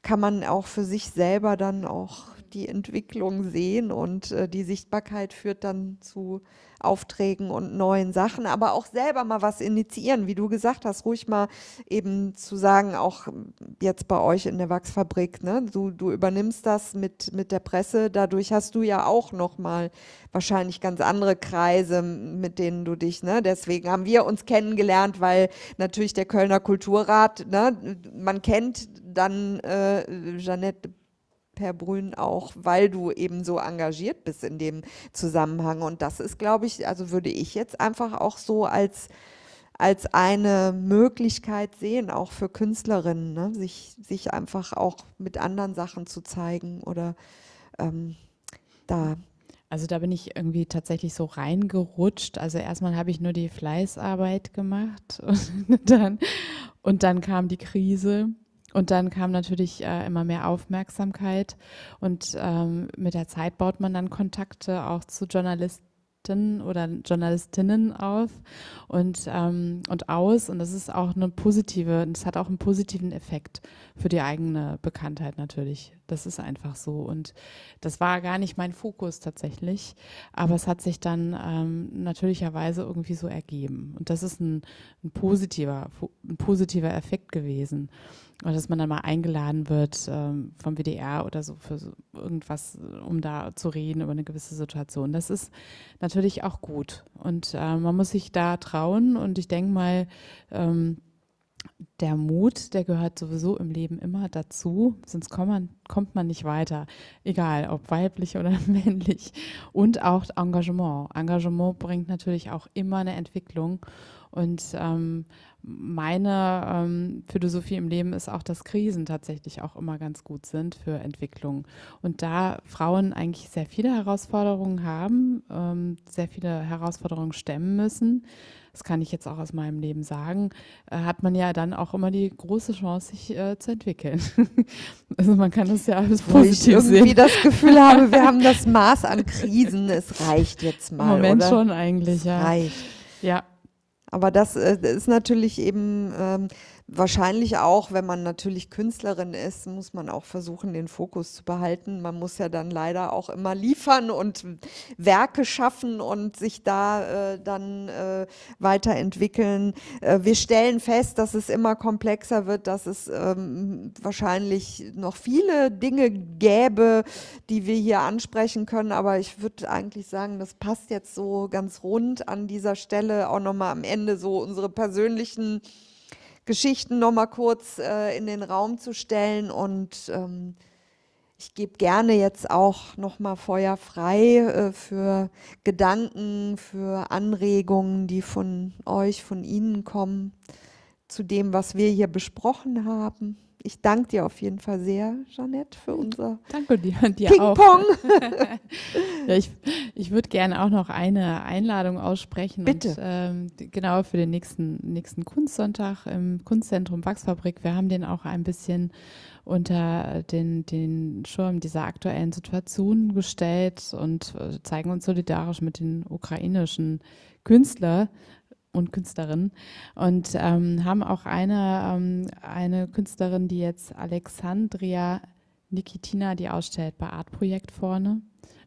Speaker 2: kann man auch für sich selber dann auch die Entwicklung sehen und äh, die Sichtbarkeit führt dann zu Aufträgen und neuen Sachen, aber auch selber mal was initiieren, wie du gesagt hast, ruhig mal eben zu sagen, auch jetzt bei euch in der Wachsfabrik, ne, du, du übernimmst das mit, mit der Presse, dadurch hast du ja auch nochmal wahrscheinlich ganz andere Kreise, mit denen du dich, ne, deswegen haben wir uns kennengelernt, weil natürlich der Kölner Kulturrat, ne, man kennt dann äh, Jeanette Per Brünn auch, weil du eben so engagiert bist in dem Zusammenhang. Und das ist, glaube ich, also würde ich jetzt einfach auch so als, als eine Möglichkeit sehen, auch für Künstlerinnen, ne? sich, sich einfach auch mit anderen Sachen zu zeigen oder ähm, da
Speaker 3: also da bin ich irgendwie tatsächlich so reingerutscht. Also erstmal habe ich nur die Fleißarbeit gemacht und dann, und dann kam die Krise. Und dann kam natürlich äh, immer mehr Aufmerksamkeit und ähm, mit der Zeit baut man dann Kontakte auch zu Journalisten oder Journalistinnen auf und, ähm, und aus. Und das ist auch eine positive, das hat auch einen positiven Effekt für die eigene Bekanntheit natürlich. Das ist einfach so. Und das war gar nicht mein Fokus tatsächlich. Aber es hat sich dann ähm, natürlicherweise irgendwie so ergeben. Und das ist ein, ein, positiver, ein positiver Effekt gewesen. Und dass man dann mal eingeladen wird ähm, vom WDR oder so für irgendwas, äh, um da zu reden über eine gewisse Situation. Das ist natürlich auch gut. Und äh, man muss sich da trauen. Und ich denke mal, ähm, der Mut, der gehört sowieso im Leben immer dazu, sonst kommt man, kommt man nicht weiter, egal ob weiblich oder männlich. Und auch Engagement. Engagement bringt natürlich auch immer eine Entwicklung. Und ähm, meine ähm, Philosophie im Leben ist auch, dass Krisen tatsächlich auch immer ganz gut sind für Entwicklung. Und da Frauen eigentlich sehr viele Herausforderungen haben, ähm, sehr viele Herausforderungen stemmen müssen, das kann ich jetzt auch aus meinem Leben sagen, äh, hat man ja dann auch immer die große Chance, sich äh, zu entwickeln.
Speaker 2: also man kann das ja alles positiv sehen. ich irgendwie sehen. das Gefühl habe, wir haben das Maß an Krisen, es reicht jetzt mal. Im Moment oder? schon eigentlich, es ja. Reicht. Ja. Aber das äh, ist natürlich eben. Ähm, wahrscheinlich auch, wenn man natürlich Künstlerin ist, muss man auch versuchen, den Fokus zu behalten. Man muss ja dann leider auch immer liefern und Werke schaffen und sich da äh, dann äh, weiterentwickeln. Äh, wir stellen fest, dass es immer komplexer wird, dass es ähm, wahrscheinlich noch viele Dinge gäbe, die wir hier ansprechen können. Aber ich würde eigentlich sagen, das passt jetzt so ganz rund an dieser Stelle auch nochmal am Ende so unsere persönlichen Geschichten nochmal kurz äh, in den Raum zu stellen. Und ähm, ich gebe gerne jetzt auch nochmal Feuer frei äh, für Gedanken, für Anregungen, die von euch, von Ihnen kommen, zu dem, was wir hier besprochen haben ich danke dir auf jeden Fall sehr, Jeanette, für unser danke dir, dir Ping-Pong.
Speaker 3: ja, ich ich würde gerne auch noch eine Einladung aussprechen. Bitte. Und, ähm, genau für den nächsten, nächsten Kunstsonntag im Kunstzentrum Wachsfabrik. Wir haben den auch ein bisschen unter den, den Schirm dieser aktuellen Situation gestellt und äh, zeigen uns solidarisch mit den ukrainischen Künstlern und Künstlerinnen und ähm, haben auch eine, ähm, eine Künstlerin, die jetzt Alexandria Nikitina, die ausstellt bei Artprojekt vorne.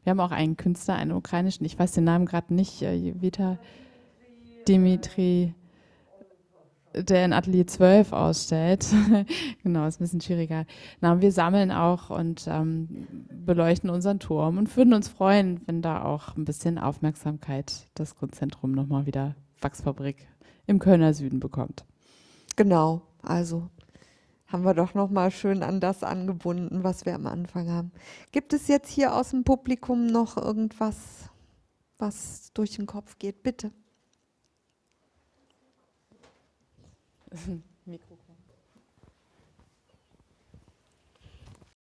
Speaker 3: Wir haben auch einen Künstler, einen ukrainischen, ich weiß den Namen gerade nicht, äh, Vita Dimitri, der in Atelier 12 ausstellt. genau, ist ein bisschen schwieriger. Na, wir sammeln auch und ähm, beleuchten unseren Turm und würden uns freuen, wenn da auch ein bisschen Aufmerksamkeit das Grundzentrum nochmal wieder Wachsfabrik im Kölner Süden bekommt.
Speaker 2: Genau, also haben wir doch nochmal schön an das angebunden, was wir am Anfang haben. Gibt es jetzt hier aus dem Publikum noch irgendwas, was durch den Kopf geht? Bitte.